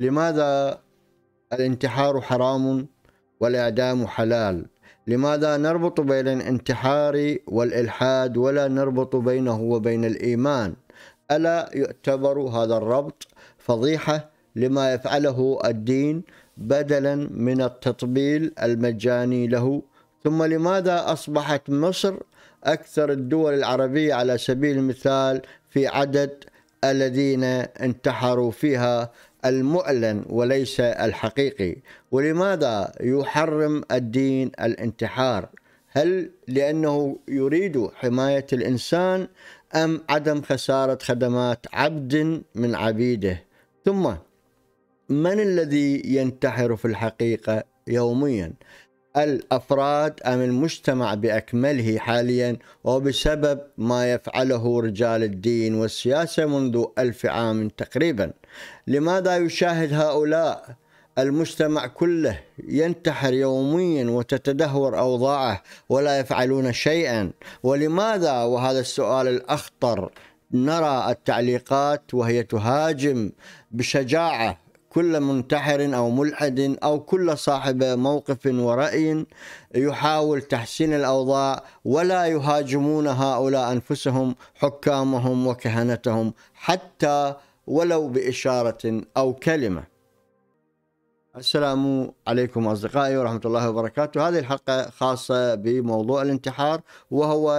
لماذا الانتحار حرام والإعدام حلال لماذا نربط بين الانتحار والإلحاد ولا نربط بينه وبين الإيمان ألا يعتبر هذا الربط فضيحة لما يفعله الدين بدلا من التطبيل المجاني له ثم لماذا أصبحت مصر أكثر الدول العربية على سبيل المثال في عدد الذين انتحروا فيها المعلن وليس الحقيقي ولماذا يحرم الدين الانتحار هل لانه يريد حمايه الانسان ام عدم خساره خدمات عبد من عبيده ثم من الذي ينتحر في الحقيقه يوميا الأفراد أم المجتمع بأكمله حاليا وبسبب ما يفعله رجال الدين والسياسة منذ ألف عام تقريبا لماذا يشاهد هؤلاء المجتمع كله ينتحر يوميا وتتدهور أوضاعه ولا يفعلون شيئا ولماذا وهذا السؤال الأخطر نرى التعليقات وهي تهاجم بشجاعة كل منتحر أو ملحد أو كل صاحب موقف ورأي يحاول تحسين الأوضاع ولا يهاجمون هؤلاء أنفسهم حكامهم وكهنتهم حتى ولو بإشارة أو كلمة السلام عليكم أصدقائي ورحمة الله وبركاته هذه الحلقة خاصة بموضوع الانتحار وهو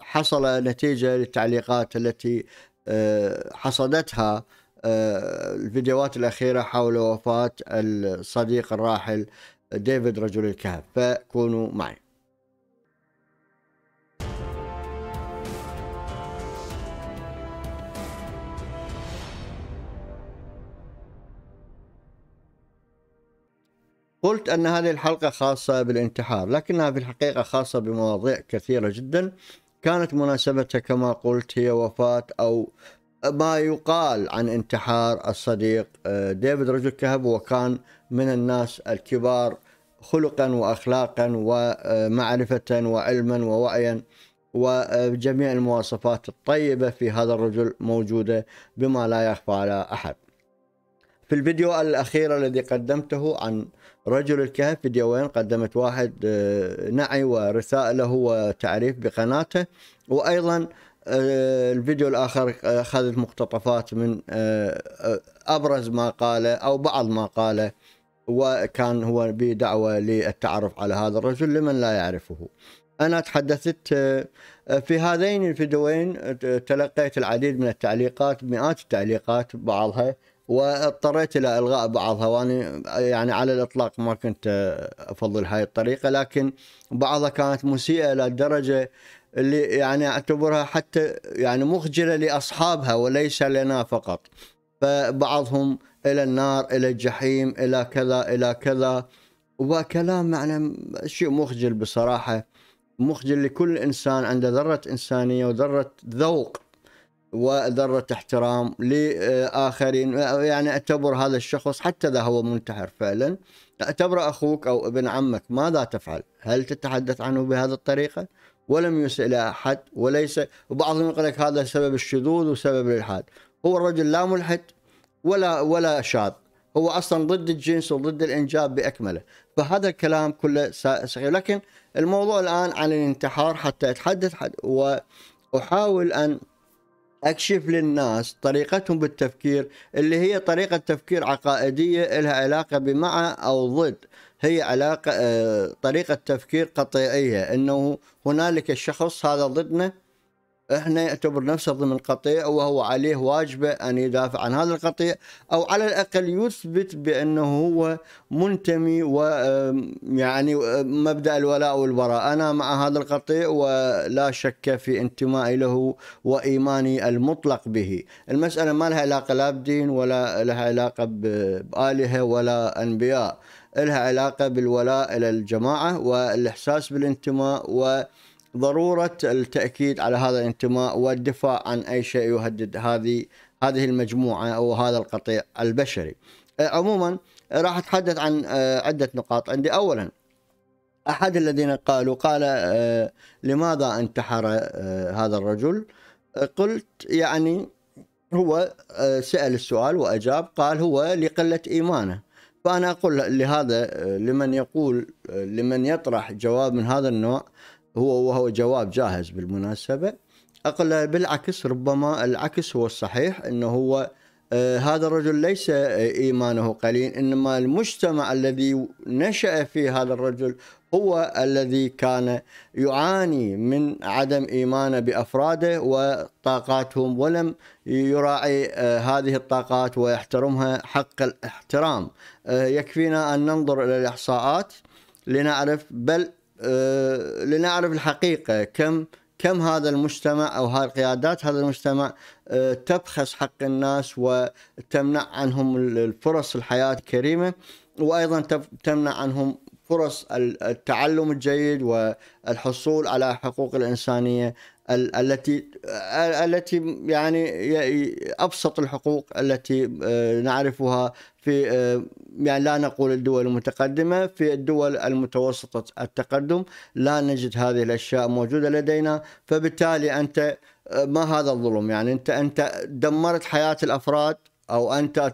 حصل نتيجة للتعليقات التي آه، حصدتها آه، الفيديوهات الأخيرة حول وفاة الصديق الراحل ديفيد رجل الكهف فكونوا معي قلت أن هذه الحلقة خاصة بالانتحار لكنها في الحقيقة خاصة بمواضيع كثيرة جدا كانت مناسبتها كما قلت هي وفاة أو ما يقال عن انتحار الصديق آه، ديفيد رجل كهب وكان من الناس الكبار خلقا واخلاقا ومعرفه وعلما ووعيا وجميع المواصفات الطيبه في هذا الرجل موجوده بما لا يخفى على احد. في الفيديو الاخير الذي قدمته عن رجل الكهف فيديوين قدمت واحد آه، نعي ورساله وتعريف بقناته وايضا آه، الفيديو الاخر آه، اخذت مقتطفات من آه، ابرز ما قاله او بعض ما قاله وكان هو بدعوه للتعرف على هذا الرجل لمن لا يعرفه. انا تحدثت في هذين الفيديوين تلقيت العديد من التعليقات مئات التعليقات بعضها واضطريت الى الغاء بعضها واني يعني على الاطلاق ما كنت افضل هاي الطريقه لكن بعضها كانت مسيئه لدرجه اللي يعني اعتبرها حتى يعني مخجله لاصحابها وليس لنا فقط فبعضهم الى النار الى الجحيم الى كذا الى كذا وكلام يعني شيء مخجل بصراحه مخجل لكل انسان عنده ذره انسانيه وذره ذوق وذرة احترام لآخرين يعني اعتبر هذا الشخص حتى إذا هو منتحر فعلا اعتبره أخوك أو ابن عمك ماذا تفعل هل تتحدث عنه بهذه الطريقة ولم يسأل أحد وليس وبعضهم يقول لك هذا سبب الشذوذ وسبب الإلحاد هو الرجل لا ملحد ولا ولا شاذ هو أصلا ضد الجنس وضد الإنجاب بأكمله فهذا الكلام كله صحيح لكن الموضوع الآن عن الانتحار حتى أتحدث حد وأحاول أن اكشف للناس طريقتهم بالتفكير اللي هي طريقه تفكير عقائديه لها علاقه بمع او ضد هي علاقة آه، طريقة تفكير قطيعية أنه هنالك الشخص هذا ضدنا احنا يعتبر نفسه ضمن قطيع وهو عليه واجبه ان يدافع عن هذا القطيع او على الاقل يثبت بانه هو منتمي و يعني آه، مبدا الولاء والبراء، انا مع هذا القطيع ولا شك في انتمائي له وايماني المطلق به، المساله ما لها علاقه لا بدين ولا لها علاقه بالهه ولا انبياء. لها علاقة بالولاء إلى الجماعة والإحساس بالانتماء و ضرورة التأكيد على هذا الانتماء والدفاع عن أي شيء يهدد هذه هذه المجموعة أو هذا القطيع البشري أه، عموما راح أتحدث عن أه، عدة نقاط عندي أولا أحد الذين قالوا قال أه، لماذا انتحر هذا الرجل قلت يعني هو سأل السؤال وأجاب قال هو لقلة إيمانه فأنا أقول لهذا لمن يقول لمن يطرح جواب من هذا النوع هو وهو جواب جاهز بالمناسبة أقول بالعكس ربما العكس هو الصحيح أنه هو آه، هذا الرجل ليس آه، ايمانه قليل انما المجتمع الذي نشا فيه هذا الرجل هو الذي كان يعاني من عدم ايمانه بافراده وطاقاتهم ولم يراعي آه، هذه الطاقات ويحترمها حق الاحترام يكفينا ان ننظر الى الاحصاءات لنعرف بل لنعرف الحقيقه كم كم هذا المجتمع او هاي قيادات هذا المجتمع تبخس حق الناس وتمنع عنهم الفرص الحياة الكريمة وأيضا تمنع عنهم فرص التعلم الجيد والحصول على حقوق الإنسانية التي التي يعني ابسط الحقوق التي آه، نعرفها في آه، يعني لا نقول الدول المتقدمه في الدول المتوسطه التقدم لا نجد هذه الاشياء موجوده لدينا فبالتالي انت ما هذا الظلم يعني انت انت دمرت حياه الافراد او انت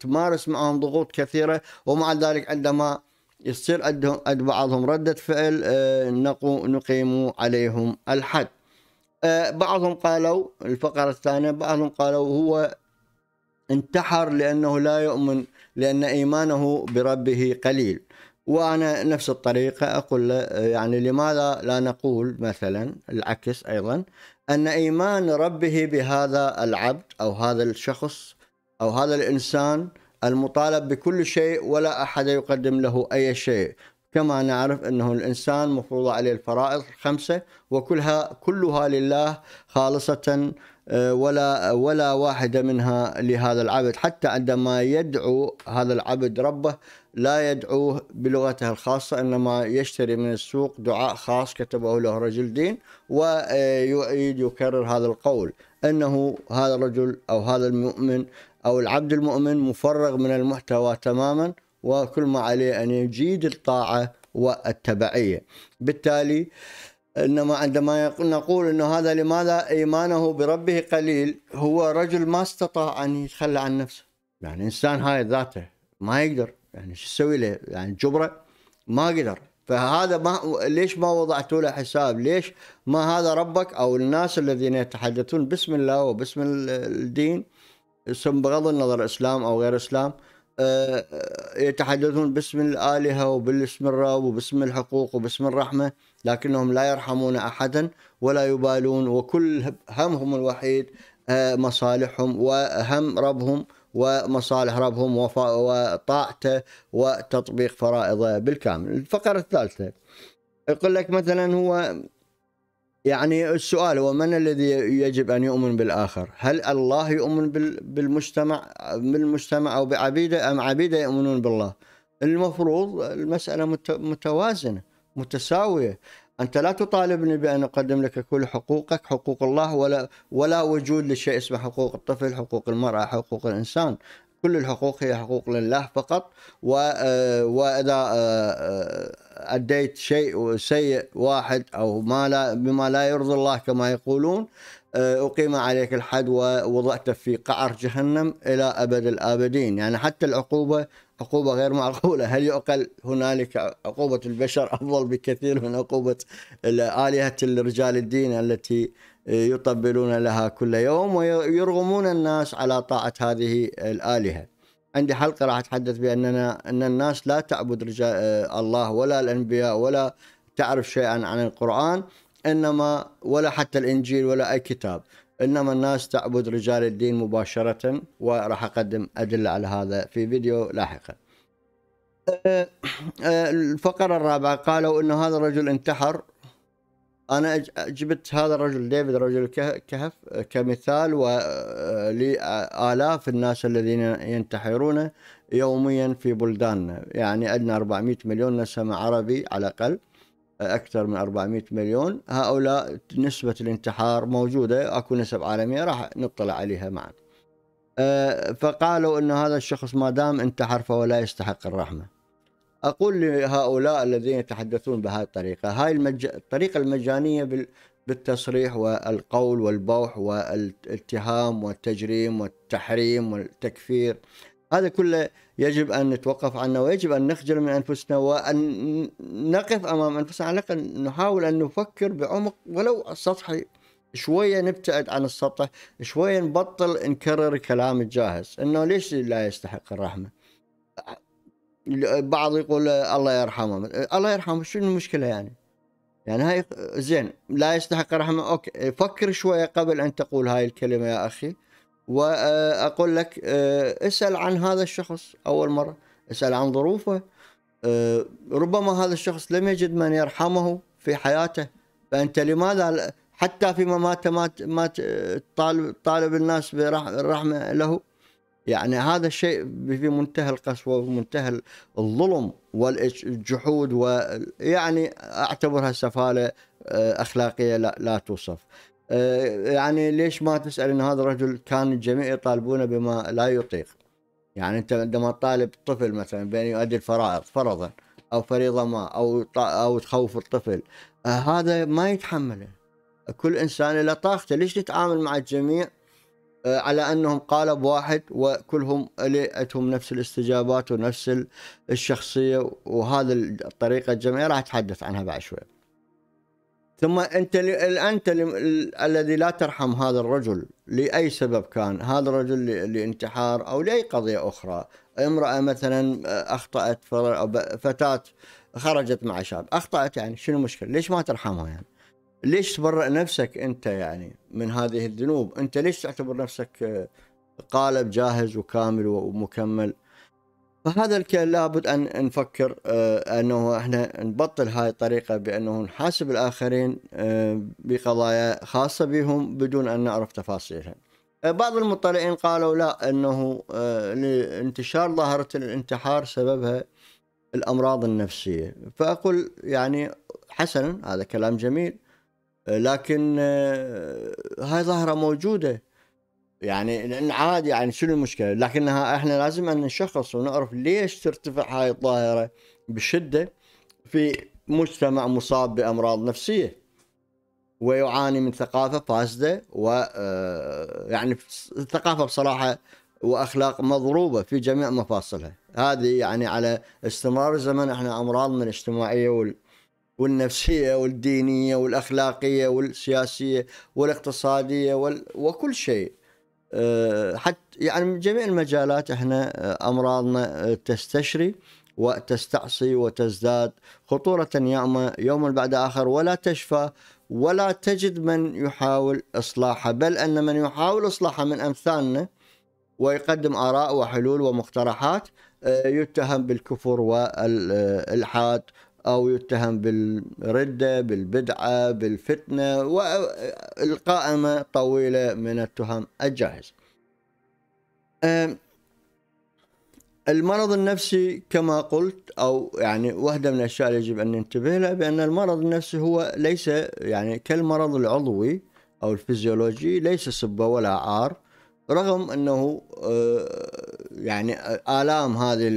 تمارس معهم ضغوط كثيره ومع ذلك عندما يصير عندهم عند بعضهم رده فعل آه، نقيم عليهم الحد آه، بعضهم قالوا الفقره الثانيه بعضهم قالوا هو انتحر لانه لا يؤمن لان ايمانه بربه قليل وانا نفس الطريقه اقول له آه، يعني لماذا لا نقول مثلا العكس ايضا ان ايمان ربه بهذا العبد او هذا الشخص او هذا الانسان المطالب بكل شيء ولا احد يقدم له اي شيء كما نعرف انه الانسان مفروض عليه الفرائض الخمسه وكلها كلها لله خالصه آه، ولا ولا واحدة منها لهذا العبد حتى عندما يدعو هذا العبد ربه لا يدعوه بلغته الخاصة إنما يشتري من السوق دعاء خاص كتبه له رجل دين ويعيد يكرر هذا القول أنه هذا الرجل أو هذا المؤمن أو العبد المؤمن مفرغ من المحتوى تماما وكل ما عليه أن يجيد الطاعة والتبعية بالتالي آه انما عندما نقول انه هذا لماذا ايمانه بربه قليل هو رجل ما استطاع ان يتخلى عن نفسه يعني انسان هاي ذاته ما يقدر يعني شو تسوي له يعني جبره ما قدر فهذا ما ليش ما وضعتوا له حساب؟ ليش ما هذا ربك او الناس الذين يتحدثون بسم الله وباسم الدين بغض النظر اسلام او غير اسلام آه، يتحدثون باسم الآلهة وباسم الرب وباسم الحقوق وباسم الرحمة لكنهم لا يرحمون أحدا ولا يبالون وكل همهم الوحيد آه، مصالحهم وهم ربهم ومصالح ربهم وطاعته وتطبيق فرائضه بالكامل الفقرة الثالثة يقول لك مثلا هو يعني السؤال هو من الذي يجب ان يؤمن بالاخر؟ هل الله يؤمن بالمجتمع بالمجتمع او بعبيده ام عبيده يؤمنون بالله؟ المفروض المساله متوازنه متساويه انت لا تطالبني بان اقدم لك كل حقوقك حقوق الله ولا ولا وجود لشيء اسمه حقوق الطفل حقوق المراه حقوق الانسان كل الحقوق هي حقوق لله فقط آه، واذا آه، آه، اديت شيء سيء واحد او ما لا بما لا يرضي الله كما يقولون أقيم عليك الحد ووضعت في قعر جهنم إلى أبد الآبدين يعني حتى العقوبة عقوبة غير معقولة هل يعقل هنالك عقوبة البشر أفضل بكثير من عقوبة آلهة الرجال الدين التي يطبلون لها كل يوم ويرغمون الناس على طاعة هذه الآلهة عندي حلقة راح أتحدث بأننا أن الناس لا تعبد رجال آه، الله ولا الأنبياء ولا تعرف شيئا عن القرآن إنما ولا حتى الإنجيل ولا أي كتاب إنما الناس تعبد رجال الدين مباشرة وراح أقدم أدلة على هذا في فيديو لاحقا آه، آه، الفقرة الرابعة قالوا أن هذا الرجل انتحر انا جبت هذا الرجل ديفيد رجل كهف كمثال ولالاف الناس الذين ينتحرون يوميا في بلداننا يعني عندنا 400 مليون نسمة عربي على الاقل اكثر من 400 مليون هؤلاء نسبة الانتحار موجودة اكو نسب عالمية راح نطلع عليها معا أه، فقالوا ان هذا الشخص ما دام انتحر فهو لا يستحق الرحمة اقول لهؤلاء الذين يتحدثون بهذه الطريقه هاي المج... الطريقه المجانيه بال... بالتصريح والقول والبوح والاتهام والتجريم والتحريم والتكفير هذا كله يجب ان نتوقف عنه ويجب ان نخجل من انفسنا وان نقف امام انفسنا على الاقل نحاول ان نفكر بعمق ولو سطحي شويه نبتعد عن السطح شويه نبطل نكرر كلام الجاهز انه ليش لا يستحق الرحمه بعض يقول الله يرحمه الله يرحمه شنو المشكله يعني يعني هاي زين لا يستحق رحمه اوكي فكر شويه قبل ان تقول هاي الكلمه يا اخي واقول لك آه، اسال عن هذا الشخص اول مره اسال عن ظروفه آه، ربما هذا الشخص لم يجد من يرحمه في حياته فانت لماذا حتى في مماته ما ما تطالب آه، الناس بالرحمه له يعني هذا الشيء في منتهى القسوة ومنتهى الظلم والجحود ويعني أعتبرها سفالة آه، أخلاقية لا, توصف آه، يعني ليش ما تسأل إن هذا الرجل كان الجميع يطالبونه بما لا يطيق يعني أنت عندما تطالب طفل مثلا بأن يؤدي الفرائض فرضا أو فريضة ما أو أو تخوف الطفل آه، هذا ما يتحمله كل إنسان له طاقته ليش تتعامل مع الجميع آه، على انهم قالب واحد وكلهم لقيتهم نفس الاستجابات ونفس الشخصيه وهذا الطريقه الجمعيه راح اتحدث عنها بعد شوي. ثم انت انت الذي لا ترحم هذا الرجل لاي سبب كان، هذا الرجل لانتحار او لاي قضيه اخرى، امراه مثلا آه، اخطات فتاه خرجت مع شاب، اخطات يعني شنو المشكله؟ ليش ما ترحمها يعني؟ ليش تبرأ نفسك انت يعني من هذه الذنوب انت ليش تعتبر نفسك آه، قالب جاهز وكامل ومكمل فهذا الكلام لابد ان نفكر آه، انه احنا نبطل هاي الطريقه بانه نحاسب الاخرين آه، بقضايا خاصه بهم بدون ان نعرف تفاصيلها. بعض المطلعين قالوا لا انه لانتشار ظاهره الانتحار سببها الامراض النفسيه، فاقول يعني حسنا هذا كلام جميل لكن آه، هاي ظاهره موجوده يعني لان عادي يعني شنو المشكله لكنها احنا لازم ان نشخص ونعرف ليش ترتفع هاي الظاهره بشده في مجتمع مصاب بامراض نفسيه ويعاني من ثقافه فاسده و آه، يعني الثقافه بصراحه واخلاق مضروبه في جميع مفاصلها هذه يعني على استمرار الزمن احنا امراضنا الاجتماعيه والنفسيه والدينيه والاخلاقيه والسياسيه والاقتصاديه وال... وكل شيء آه، حتى يعني من جميع المجالات احنا آه، امراضنا آه، تستشري وتستعصي وتزداد خطوره يعمى يوما بعد اخر ولا تشفى ولا تجد من يحاول اصلاحها بل ان من يحاول اصلاحها من امثالنا ويقدم اراء وحلول ومقترحات يتهم بالكفر والالحاد أو يتهم بالردة بالبدعة بالفتنة والقائمة طويلة من التهم الجاهزة المرض النفسي كما قلت أو يعني واحدة من الأشياء اللي يجب أن ننتبه لها بأن المرض النفسي هو ليس يعني كالمرض العضوي أو الفيزيولوجي ليس سبة ولا عار رغم أنه أه، يعني آلام هذه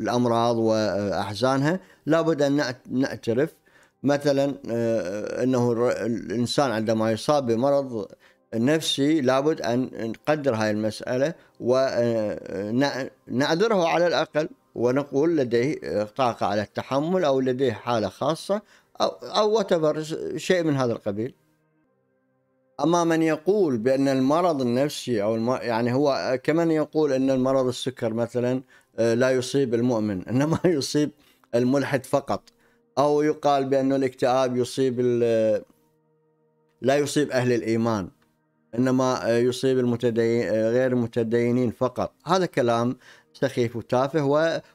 الامراض واحزانها لابد ان نعترف مثلا آه، انه الانسان عندما يصاب بمرض نفسي لابد ان نقدر هاي المساله ونعذره آه، على الاقل ونقول لديه طاقه على التحمل او لديه حاله خاصه او او شيء من هذا القبيل. اما من يقول بان المرض النفسي او الم... يعني هو كمن يقول ان المرض السكر مثلا لا يصيب المؤمن انما يصيب الملحد فقط او يقال بانه الاكتئاب يصيب لا يصيب اهل الايمان انما يصيب المتدين غير المتدينين فقط هذا كلام سخيف وتافه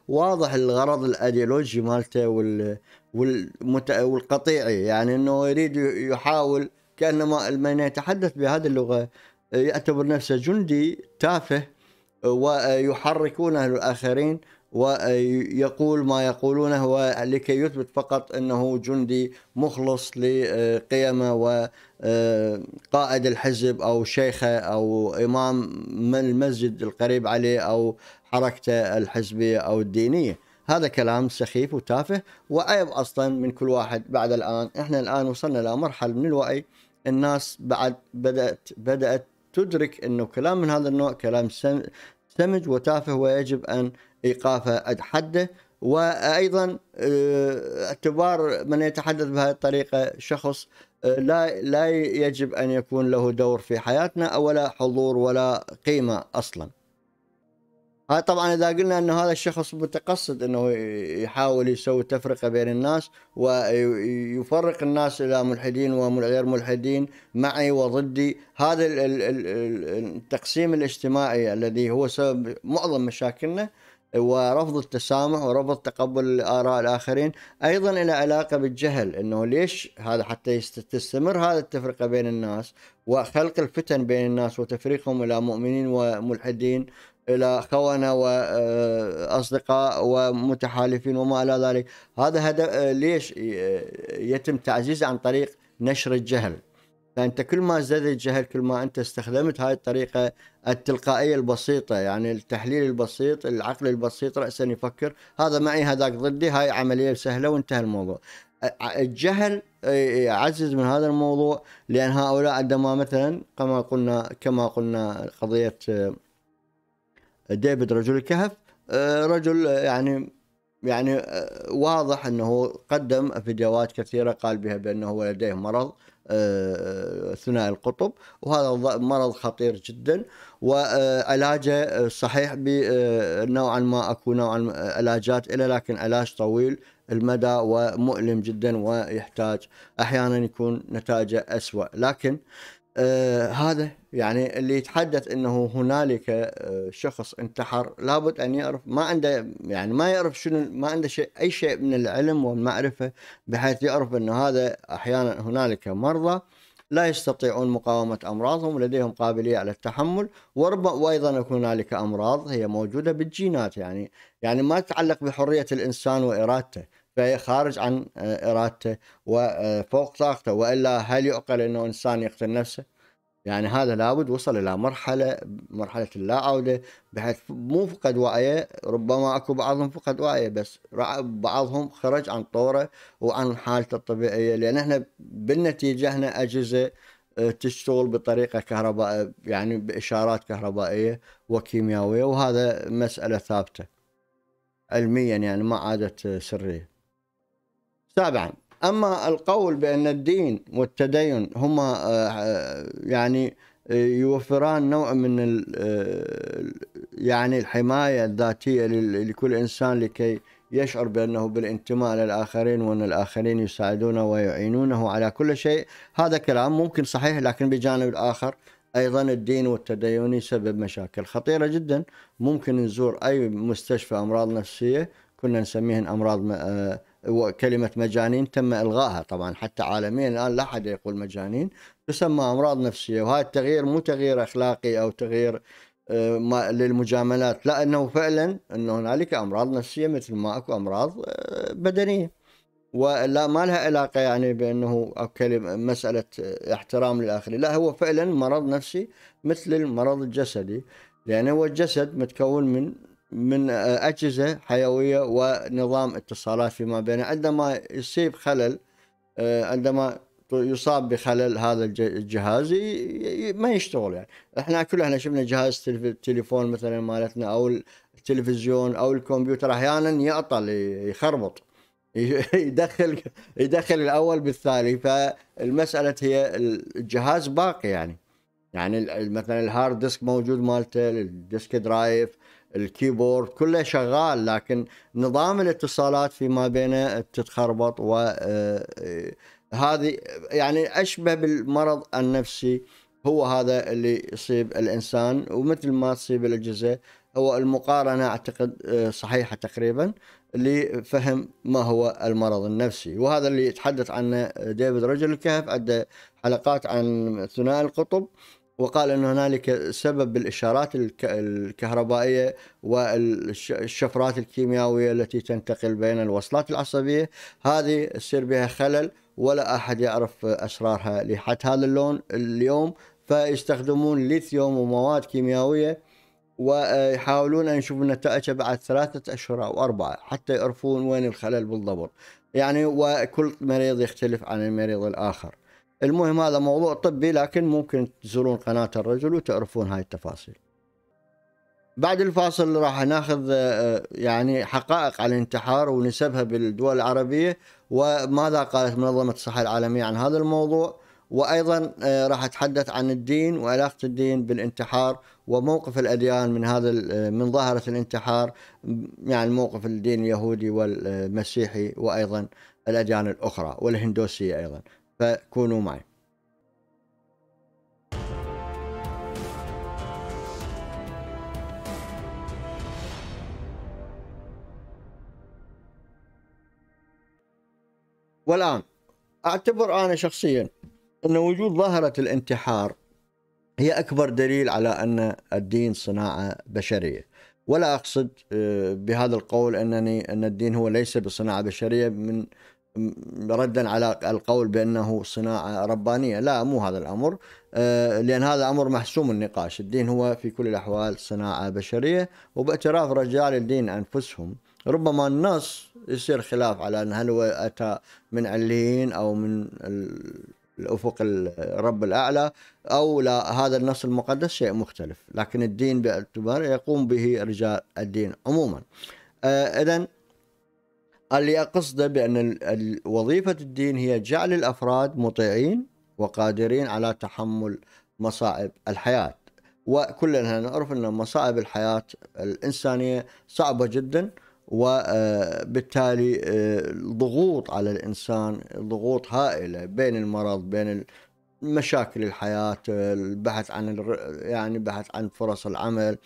وواضح الغرض الايديولوجي مالته وال والمت... والقطيعي يعني انه يريد يحاول كانما من يتحدث بهذه اللغه يعتبر نفسه جندي تافه ويحركونه الآخرين ويقول ما يقولونه لكي يثبت فقط أنه جندي مخلص لقيمه وقائد الحزب أو شيخه أو إمام من المسجد القريب عليه أو حركته الحزبية أو الدينية هذا كلام سخيف وتافه وعيب أصلا من كل واحد بعد الآن إحنا الآن وصلنا لمرحلة من الوعي الناس بعد بدأت بدأت تدرك انه كلام من هذا النوع كلام سمج وتافه ويجب أن إيقافه حده وأيضا آه، اعتبار من يتحدث بهذه الطريقة شخص آه، لا لا يجب أن يكون له دور في حياتنا ولا حضور ولا قيمة أصلاً هاي طبعا اذا قلنا انه هذا الشخص متقصد انه يحاول يسوي تفرقه بين الناس ويفرق الناس الى ملحدين وغير ملحدين معي وضدي هذا التقسيم الاجتماعي الذي هو سبب معظم مشاكلنا ورفض التسامح ورفض تقبل اراء الاخرين ايضا له علاقه بالجهل انه ليش هذا حتى تستمر هذه التفرقه بين الناس وخلق الفتن بين الناس وتفريقهم الى مؤمنين وملحدين الى خونه آه، واصدقاء ومتحالفين وما الى ذلك هذا هدف آه، ليش آه، يتم تعزيزه عن طريق نشر الجهل فانت كل ما زاد الجهل كل ما انت استخدمت هاي الطريقه التلقائيه البسيطه يعني التحليل البسيط العقل البسيط راسا يفكر هذا معي هذاك ضدي هاي عمليه سهله وانتهى الموضوع الجهل يعزز من هذا الموضوع لان هؤلاء عندما مثلا كما قلنا كما قلنا قضيه ديفيد رجل الكهف آه، رجل آه، يعني يعني آه، واضح انه قدم فيديوهات كثيره قال بها بانه لديه مرض ثنائي القطب وهذا مرض خطير جدا وعلاجه صحيح بنوعا ما اكو نوعا علاجات له لكن علاج طويل المدى ومؤلم جدا ويحتاج احيانا يكون نتائجه اسوء لكن آه هذا يعني اللي يتحدث انه هنالك آه شخص انتحر لابد ان يعرف ما عنده يعني ما يعرف شنو ما عنده شيء اي شيء من العلم والمعرفه بحيث يعرف انه هذا احيانا هنالك مرضى لا يستطيعون مقاومه امراضهم لديهم قابليه على التحمل وربما وايضا هنالك امراض هي موجوده بالجينات يعني يعني ما تتعلق بحريه الانسان وارادته فهي خارج عن آه، ارادته وفوق آه، طاقته والا هل يعقل انه انسان يقتل نفسه؟ يعني هذا لابد وصل الى مرحله مرحله اللا عوده بحيث مو فقد وعيه ربما اكو بعضهم فقد وعيه بس بعضهم خرج عن طوره وعن حالته الطبيعيه لان احنا بالنتيجه احنا اجهزه آه، تشتغل بطريقه كهربائيه يعني باشارات كهربائيه وكيميائيه وهذا مساله ثابته علميا يعني ما عادت آه، سريه. سابعا أما القول بأن الدين والتدين هما آه، آه، يعني آه، يوفران نوع من يعني الحماية الذاتية لكل إنسان لكي يشعر بأنه بالانتماء للآخرين وأن الآخرين يساعدونه ويعينونه على كل شيء هذا كلام ممكن صحيح لكن بجانب الآخر ايضا الدين والتدين يسبب مشاكل خطيره جدا ممكن نزور اي مستشفى امراض نفسيه كنا نسميهن امراض وكلمة مجانين تم إلغائها طبعا حتى عالميا الآن لا أحد يقول مجانين تسمى أمراض نفسية وهذا التغيير مو تغيير أخلاقي أو تغيير آه، للمجاملات لا أنه فعلا أن هنالك أمراض نفسية مثل ما أكو أمراض آه، بدنية ولا ما لها علاقة يعني بأنه أو كلمة مسألة آه، احترام للآخرين لا هو فعلا مرض نفسي مثل المرض الجسدي لأن يعني هو الجسد متكون من من آه، أجهزة حيوية ونظام اتصالات فيما بينه عندما يصيب خلل آه، عندما يصاب بخلل هذا الجهاز ما يشتغل يعني احنا كلنا شفنا جهاز التليفون مثلا مالتنا او التلفزيون او الكمبيوتر احيانا يعطل يخربط يدخل يدخل الاول بالثاني فالمساله هي الجهاز باقي يعني يعني مثلا الهارد ديسك موجود مالته الديسك درايف الكيبورد كله شغال لكن نظام الاتصالات فيما بينه تتخربط و آه، هذه يعني اشبه بالمرض النفسي هو هذا اللي يصيب الانسان ومثل ما تصيب الاجهزه هو المقارنه اعتقد آه، صحيحه تقريبا لفهم ما هو المرض النفسي وهذا اللي يتحدث عنه ديفيد رجل الكهف عنده حلقات عن ثنائي القطب وقال أن هنالك سبب بالإشارات الكهربائية والشفرات الكيميائية التي تنتقل بين الوصلات العصبية هذه يصير بها خلل ولا أحد يعرف أسرارها لحد هذا اللون اليوم فيستخدمون ليثيوم ومواد كيميائية ويحاولون أن يشوفوا نتائجها بعد ثلاثة أشهر أو أربعة حتى يعرفون وين الخلل بالضبط يعني وكل مريض يختلف عن المريض الآخر المهم هذا موضوع طبي لكن ممكن تزورون قناة الرجل وتعرفون هاي التفاصيل بعد الفاصل راح ناخذ آه، يعني حقائق على الانتحار ونسبها بالدول العربية وماذا قالت منظمة الصحة العالمية عن هذا الموضوع وأيضا آه، راح أتحدث عن الدين وعلاقة الدين بالانتحار وموقف الأديان من هذا آه، من ظاهرة الانتحار يعني موقف الدين اليهودي والمسيحي وأيضا الأديان الأخرى والهندوسية أيضا فكونوا معي والآن أعتبر أنا شخصيا أن وجود ظاهرة الانتحار هي أكبر دليل على أن الدين صناعة بشرية ولا أقصد آه، بهذا القول أنني أن الدين هو ليس بصناعة بشرية من ردا على القول بانه صناعه ربانيه، لا مو هذا الامر، آه، لان هذا امر محسوم النقاش، الدين هو في كل الاحوال صناعه بشريه وباعتراف رجال الدين انفسهم، ربما النص يصير خلاف على ان هل هو اتى من عليين او من الافق الرب الاعلى او لا هذا النص المقدس شيء مختلف، لكن الدين باعتباره يقوم به رجال الدين عموما. آه، اذا اللي أقصده بأن وظيفة الدين هي جعل الأفراد مطيعين وقادرين على تحمل مصاعب الحياة وكلنا نعرف أن مصاعب الحياة الإنسانية صعبة جدا وبالتالي آه، آه، ضغوط على الإنسان ضغوط هائلة بين المرض بين مشاكل الحياة البحث عن يعني بحث عن فرص العمل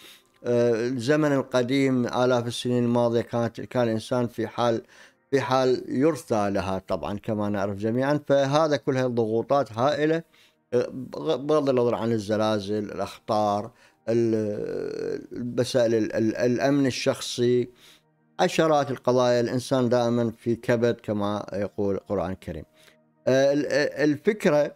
آه، الزمن القديم آلاف السنين الماضية كانت كان الإنسان في حال في حال يرثى لها طبعا كما نعرف جميعا فهذا كلها الضغوطات هائلة آه، بغض النظر عن الزلازل الأخطار المسائل الأمن الشخصي عشرات القضايا الإنسان دائما في كبد كما يقول القرآن الكريم آه، الفكرة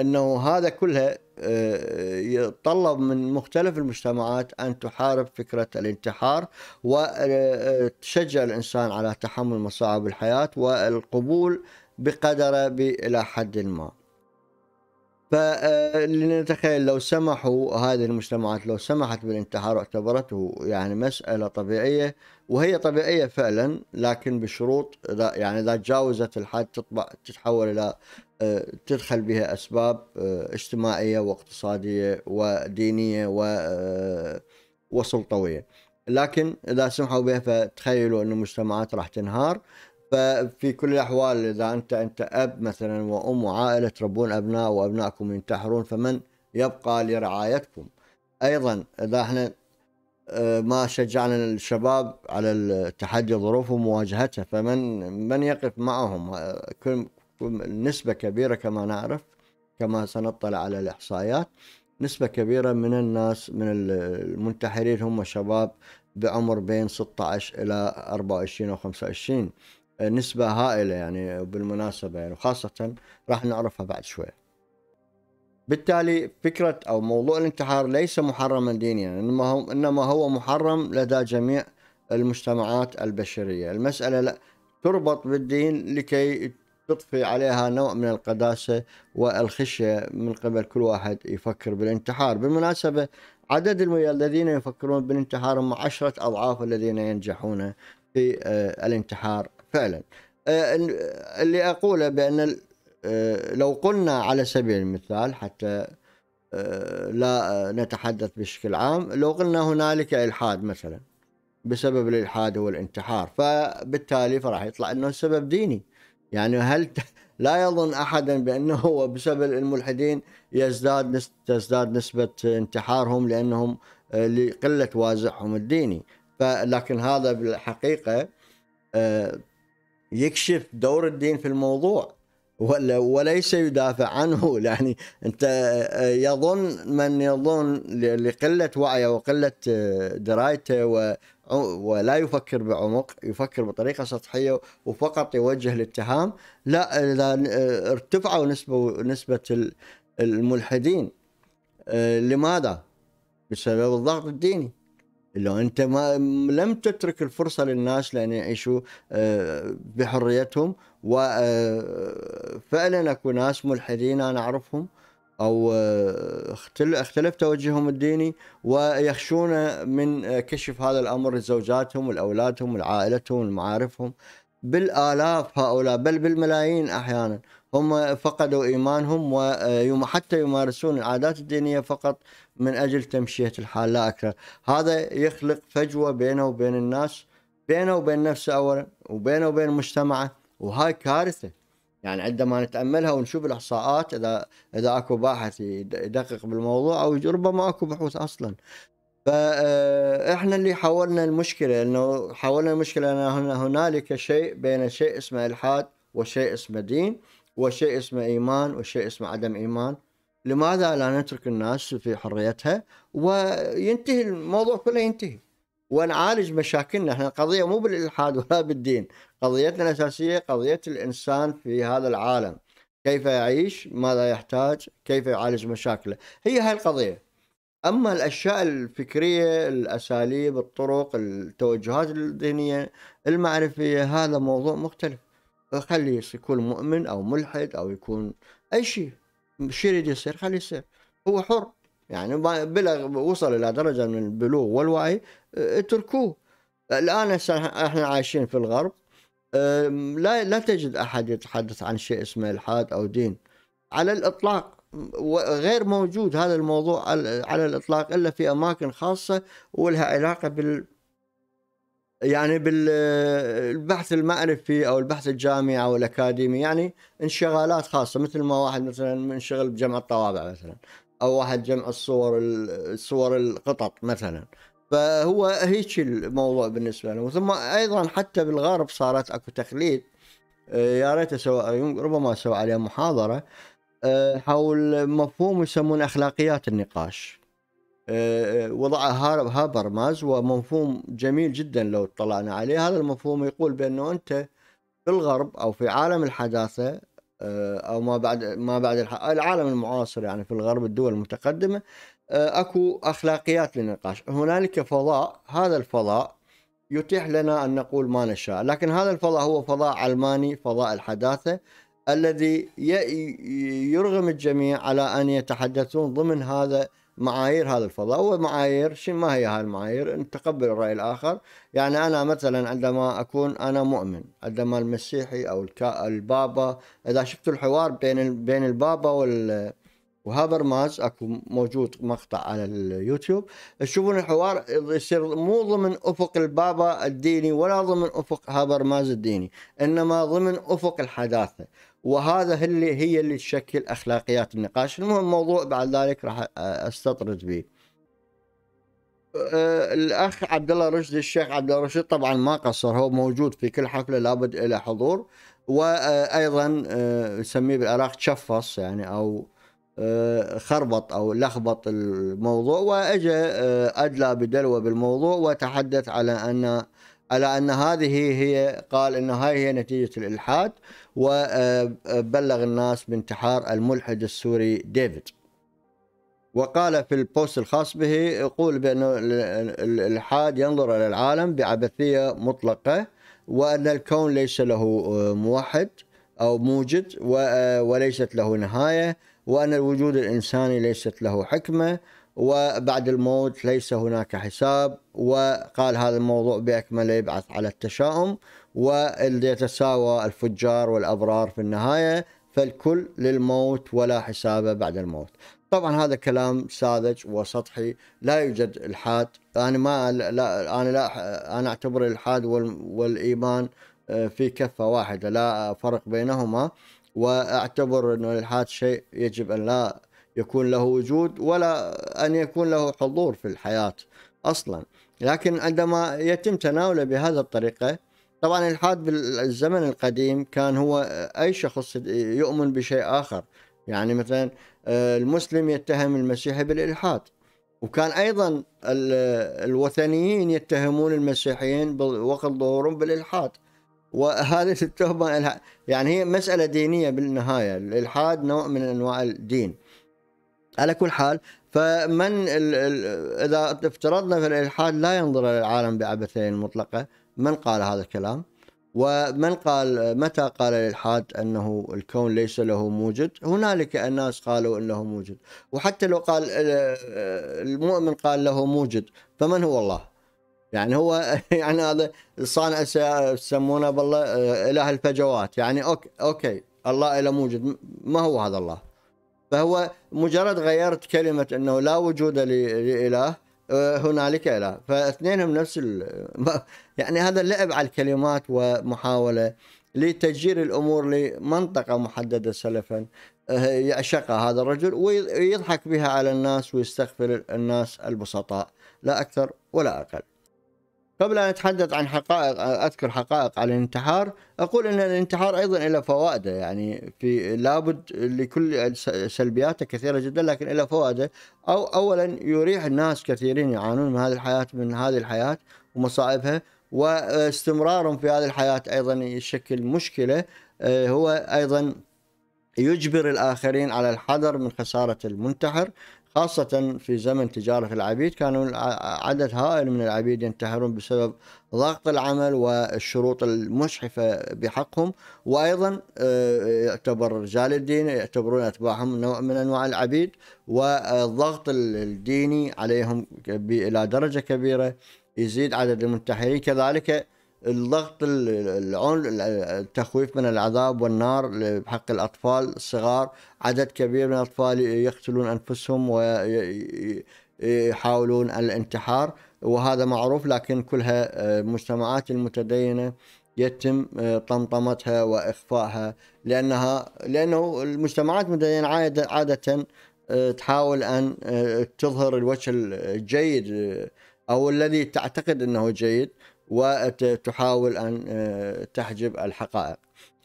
انه هذا كلها آه، يتطلب من مختلف المجتمعات ان تحارب فكره الانتحار وتشجع آه، الانسان على تحمل مصاعب الحياه والقبول بقدره الى حد ما. فلنتخيل آه، لو سمحوا هذه المجتمعات لو سمحت بالانتحار واعتبرته يعني مسألة طبيعية وهي طبيعية فعلا لكن بشروط يعني إذا تجاوزت الحد تطبع تتحول إلى تدخل بها أسباب آه، اجتماعية واقتصادية ودينية و آه، وسلطوية لكن إذا سمحوا بها فتخيلوا أن المجتمعات راح تنهار ففي كل الأحوال إذا أنت أنت أب مثلا وأم وعائلة تربون أبناء وأبنائكم ينتحرون فمن يبقى لرعايتكم أيضا إذا احنا آه، ما شجعنا الشباب على تحدي ظروفهم ومواجهتها فمن من يقف معهم نسبة كبيرة كما نعرف كما سنطلع على الإحصائيات نسبة كبيرة من الناس من المنتحرين هم شباب بعمر بين 16 إلى 24 أو 25 نسبة هائلة يعني بالمناسبة يعني وخاصة راح نعرفها بعد شوية بالتالي فكرة أو موضوع الانتحار ليس محرما دينيا إنما هو, إنما هو محرم لدى جميع المجتمعات البشرية المسألة لا تربط بالدين لكي تطفي عليها نوع من القداسة والخشية من قبل كل واحد يفكر بالانتحار بالمناسبة عدد الذين يفكرون بالانتحار هم عشرة أضعاف الذين ينجحون في آه، الانتحار فعلا آه، اللي أقوله بأن آه، لو قلنا على سبيل المثال حتى لا نتحدث بشكل عام لو قلنا هنالك إلحاد مثلا بسبب الإلحاد هو الانتحار فبالتالي فراح يطلع أنه سبب ديني يعني هل لا يظن احدا بانه هو بسبب الملحدين يزداد نس... تزداد نسبه انتحارهم لانهم آه، لقله وازعهم الديني لكن هذا بالحقيقه آه، يكشف دور الدين في الموضوع ولا وليس يدافع عنه يعني انت آه، يظن من يظن لقله وعيه وقله آه، درايته و ولا يفكر بعمق يفكر بطريقه سطحيه وفقط يوجه الاتهام لا اذا آه، ارتفعوا نسبه نسبه الملحدين لماذا؟ بسبب الضغط الديني لو انت ما لم تترك الفرصه للناس لان يعيشوا بحريتهم وفعلا آه، اكو ناس ملحدين انا اعرفهم او آه، اختلف توجههم الديني ويخشون من آه، كشف هذا الامر لزوجاتهم ولاولادهم ولعائلتهم ولمعارفهم بالالاف هؤلاء بل بالملايين احيانا هم فقدوا ايمانهم وحتى يمارسون العادات الدينيه فقط من اجل تمشيه الحال لا اكثر، هذا يخلق فجوه بينه وبين الناس بينه وبين نفسه اولا وبينه وبين مجتمعه وهاي كارثه يعني عندما نتاملها ونشوف الاحصاءات اذا اذا اكو باحث يدقق بالموضوع او ربما اكو بحوث اصلا فاحنا آه، اللي حولنا المشكله انه حولنا المشكله ان هنالك شيء بين شيء اسمه الحاد وشيء اسمه دين وشيء اسمه ايمان وشيء اسمه عدم ايمان لماذا لا نترك الناس في حريتها وينتهي الموضوع كله ينتهي ونعالج مشاكلنا احنا القضية مو بالإلحاد ولا بالدين قضيتنا الأساسية قضية الإنسان في هذا العالم كيف يعيش ماذا يحتاج كيف يعالج مشاكله هي هاي القضية أما الأشياء الفكرية الأساليب الطرق التوجهات الذهنية المعرفية هذا موضوع مختلف خليه يكون مؤمن أو ملحد أو يكون أي شيء شيء يريد يصير خليه يصير هو حر يعني بلغ وصل الى درجه من البلوغ والوعي آه، اتركوه الان احنا عايشين في الغرب آه، لا لا تجد احد يتحدث عن شيء اسمه الحاد او دين على الاطلاق غير موجود هذا الموضوع على الاطلاق الا في اماكن خاصه ولها علاقه بال يعني بالبحث المعرفي او البحث الجامعي او الاكاديمي يعني انشغالات خاصه مثل ما واحد مثلا منشغل بجمع الطوابع مثلا او واحد جمع الصور الصور القطط مثلا فهو هيك الموضوع بالنسبه له ثم ايضا حتى بالغرب صارت اكو تخليد آه، يا ريت اسوي ربما اسوي عليه محاضره آه، حول مفهوم يسمون اخلاقيات النقاش آه، وضع هارب هابرماز ومفهوم جميل جدا لو اطلعنا عليه هذا المفهوم يقول بانه انت في الغرب او في عالم الحداثه آه، او ما بعد ما بعد العالم المعاصر يعني في الغرب الدول المتقدمه آه، اكو اخلاقيات للنقاش هنالك فضاء هذا الفضاء يتيح لنا ان نقول ما نشاء لكن هذا الفضاء هو فضاء علماني فضاء الحداثه الذي يرغم الجميع على ان يتحدثون ضمن هذا معايير هذا الفضاء معايير شو ما هي هاي المعايير تقبل الرأي الآخر يعني أنا مثلا عندما أكون أنا مؤمن عندما المسيحي أو البابا إذا شفت الحوار بين بين البابا وال وهابرماز اكو موجود مقطع على اليوتيوب تشوفون الحوار يصير مو ضمن افق البابا الديني ولا ضمن افق هابرماز الديني انما ضمن افق الحداثه وهذا اللي هي اللي تشكل اخلاقيات النقاش المهم موضوع بعد ذلك راح استطرد به الاخ عبد الله رشد الشيخ عبد الله رشد طبعا ما قصر هو موجود في كل حفله لابد الى حضور وايضا نسميه بالعراق تشفص يعني او خربط او لخبط الموضوع واجى ادلى بدلوه بالموضوع وتحدث على ان على ان هذه هي قال ان هاي هي نتيجه الالحاد وبلغ آه، آه، الناس بانتحار الملحد السوري ديفيد وقال في البوست الخاص به يقول بأن الإلحاد ينظر إلى العالم بعبثية مطلقة وأن الكون ليس له آه، موحد أو موجد وليست له نهاية وأن الوجود الإنساني ليست له حكمة وبعد الموت ليس هناك حساب وقال هذا الموضوع بأكمله يبعث على التشاؤم وليتساوى يتساوى الفجار والأبرار في النهاية فالكل للموت ولا حساب بعد الموت طبعا هذا كلام ساذج وسطحي لا يوجد الحاد انا ما لا انا لا انا اعتبر الحاد والايمان آه، في كفه واحده لا فرق بينهما واعتبر انه الالحاد شيء يجب ان لا يكون له وجود ولا أن يكون له حضور في الحياة أصلا لكن عندما يتم تناوله بهذا الطريقة طبعا الحاد بالزمن القديم كان هو أي شخص يؤمن بشيء آخر يعني مثلا آه، المسلم يتهم المسيحي بالإلحاد وكان ايضا الوثنيين يتهمون المسيحيين وقت ظهورهم بالالحاد وهذه التهمه يعني هي مساله دينيه بالنهايه الالحاد نوع من انواع الدين على كل حال فمن الـ الـ اذا افترضنا في الالحاد لا ينظر الى العالم بعبثين مطلقه من قال هذا الكلام ومن قال متى قال الالحاد انه الكون ليس له موجد هنالك الناس قالوا انه موجد وحتى لو قال آه، المؤمن قال له موجد فمن هو الله يعني هو يعني هذا صانع يسمونه بالله آه، اله الفجوات يعني اوكي اوكي الله اله موجد ما هو هذا الله فهو مجرد غيرت كلمة أنه لا وجود لإله آه، هنالك إله فاثنينهم نفس يعني هذا لعب على الكلمات ومحاولة لتجير الأمور لمنطقة محددة سلفا آه، يعشقها هذا الرجل ويضحك بها على الناس ويستغفر الناس البسطاء لا أكثر ولا أقل قبل أن أتحدث عن حقائق أذكر حقائق على الانتحار أقول أن الانتحار أيضا له فوائده يعني في لابد لكل سلبياته كثيرة جدا لكن له فوائده أو أولا يريح الناس كثيرين يعانون من هذه الحياة من هذه الحياة ومصائبها واستمرارهم في هذه الحياة أيضا يشكل مشكلة آه، هو أيضا يجبر الآخرين على الحذر من خسارة المنتحر خاصة في زمن تجارة العبيد كانوا عدد هائل من العبيد ينتحرون بسبب ضغط العمل والشروط المشحفة بحقهم وأيضا آه، يعتبر رجال الدين يعتبرون أتباعهم نوع من أنواع العبيد والضغط الديني عليهم إلى درجة كبيرة يزيد عدد المنتحرين كذلك الضغط العنف التخويف من العذاب والنار بحق الأطفال الصغار عدد كبير من الأطفال يقتلون أنفسهم ويحاولون الانتحار وهذا معروف لكن كلها المجتمعات آه، المتدينة يتم آه، طمطمتها وإخفائها لأنها لأنه المجتمعات المتدينة عادة, عادة آه، تحاول أن تظهر الوجه الجيد أو الذي تعتقد أنه جيد وتحاول أن آه، تحجب الحقائق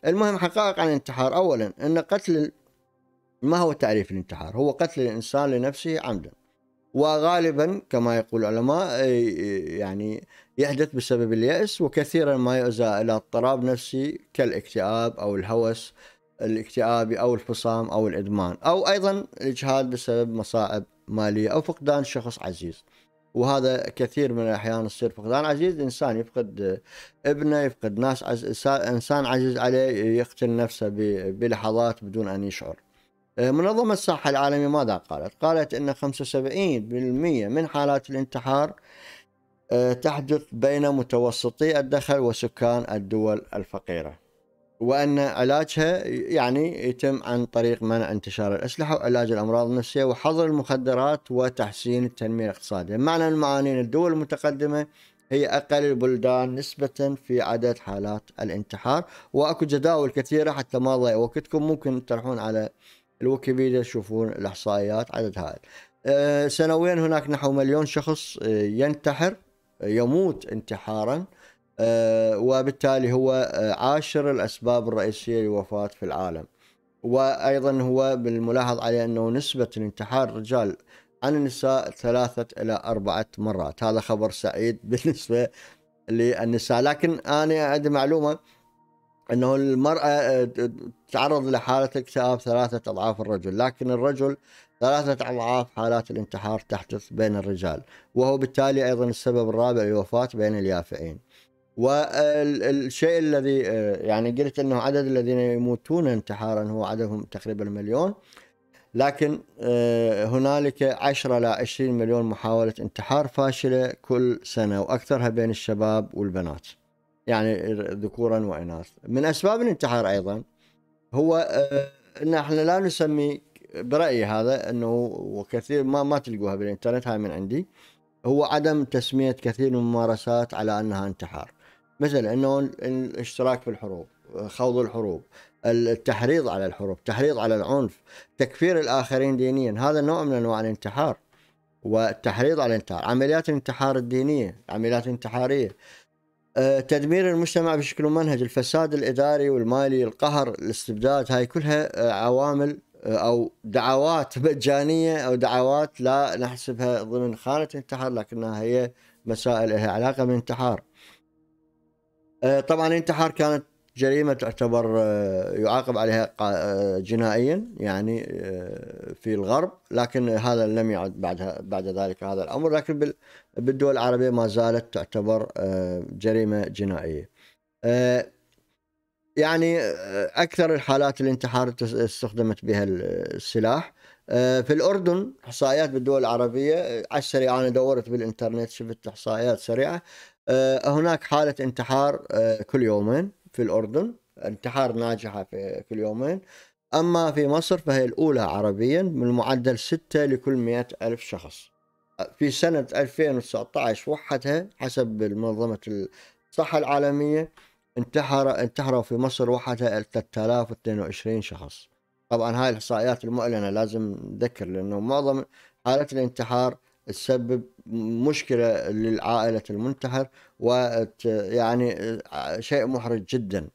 المهم حقائق عن الانتحار أولا أن قتل ما هو تعريف الانتحار هو قتل الإنسان لنفسه عمدا وغالبا كما يقول العلماء يعني يحدث بسبب اليأس وكثيرا ما يؤزى إلى اضطراب نفسي كالاكتئاب أو الهوس الاكتئابي أو الفصام أو الإدمان أو أيضا الإجهاد بسبب مصاعب مالية أو فقدان شخص عزيز وهذا كثير من الأحيان يصير فقدان عزيز إنسان يفقد آه، ابنه يفقد ناس عز... إنسان عزيز عليه يقتل نفسه ب... بلحظات بدون أن يشعر آه، منظمة الصحة العالمية ماذا قالت؟ قالت أن 75% من حالات الانتحار آه، تحدث بين متوسطي الدخل وسكان الدول الفقيرة وأن علاجها يعني يتم عن طريق منع انتشار الأسلحة وعلاج الأمراض النفسية وحظر المخدرات وتحسين التنمية الاقتصادية معنى المعانين الدول المتقدمة هي أقل البلدان نسبة في عدد حالات الانتحار وأكو جداول كثيرة حتى ما أضيع وقتكم ممكن تروحون على الويكيبيديا تشوفون الإحصائيات عدد هائل آه، سنويا هناك نحو مليون شخص آه، ينتحر آه، يموت انتحارا آه، وبالتالي هو آه، عاشر الأسباب الرئيسية للوفاة في العالم وأيضا هو بالملاحظ عليه أنه نسبة الانتحار الرجال عن النساء ثلاثة إلى أربعة مرات هذا خبر سعيد بالنسبة للنساء لكن أنا عندي معلومة أنه المرأة آه، تعرض لحالة اكتئاب ثلاثة أضعاف الرجل لكن الرجل ثلاثة أضعاف حالات الانتحار تحدث بين الرجال وهو بالتالي أيضا السبب الرابع للوفاة بين اليافعين والشيء الذي آه، يعني قلت انه عدد الذين يموتون انتحارا هو عددهم تقريبا مليون لكن آه، هنالك 10 الى 20 مليون محاولة انتحار فاشلة كل سنة وأكثرها بين الشباب والبنات يعني ذكورا وإناث من أسباب الانتحار أيضا هو آه، أن احنا لا نسمي برأيي هذا أنه وكثير ما ما تلقوها بالإنترنت هاي من عندي هو عدم تسمية كثير من الممارسات على أنها انتحار مثل انه الاشتراك في الحروب خوض الحروب التحريض على الحروب التحريض على العنف تكفير الآخرين دينيا هذا نوع من أنواع الانتحار والتحريض على الانتحار عمليات الانتحار الدينية عمليات انتحارية آه، تدمير المجتمع بشكل منهج الفساد الإداري والمالي القهر الاستبداد هاي كلها آه، عوامل آه، أو دعوات مجانية أو دعوات لا نحسبها ضمن خانة الانتحار لكنها هي مسائل لها علاقة بالانتحار آه، طبعا الانتحار كانت جريمة تعتبر آه، يعاقب عليها آه، جنائيا يعني في الغرب لكن هذا لم يعد بعدها بعد ذلك هذا الأمر لكن بالدول العربية ما زالت تعتبر جريمة جنائية يعني أكثر الحالات الانتحار استخدمت بها السلاح في الأردن إحصائيات بالدول العربية على السريع أنا دورت بالإنترنت شفت إحصائيات سريعة آه، هناك حالة انتحار آه، كل يومين في الأردن انتحار ناجحة في كل يومين أما في مصر فهي الأولى عربيا من معدل ستة لكل مئة ألف شخص آه، في سنة 2019 وحدها حسب منظمة الصحة العالمية انتحر انتحروا في مصر وحدها 3022 شخص طبعا هاي الإحصائيات المعلنة لازم نذكر لأنه معظم حالات الانتحار تسبب مشكلة للعائلة المنتحر و يعني آه، شيء محرج جدا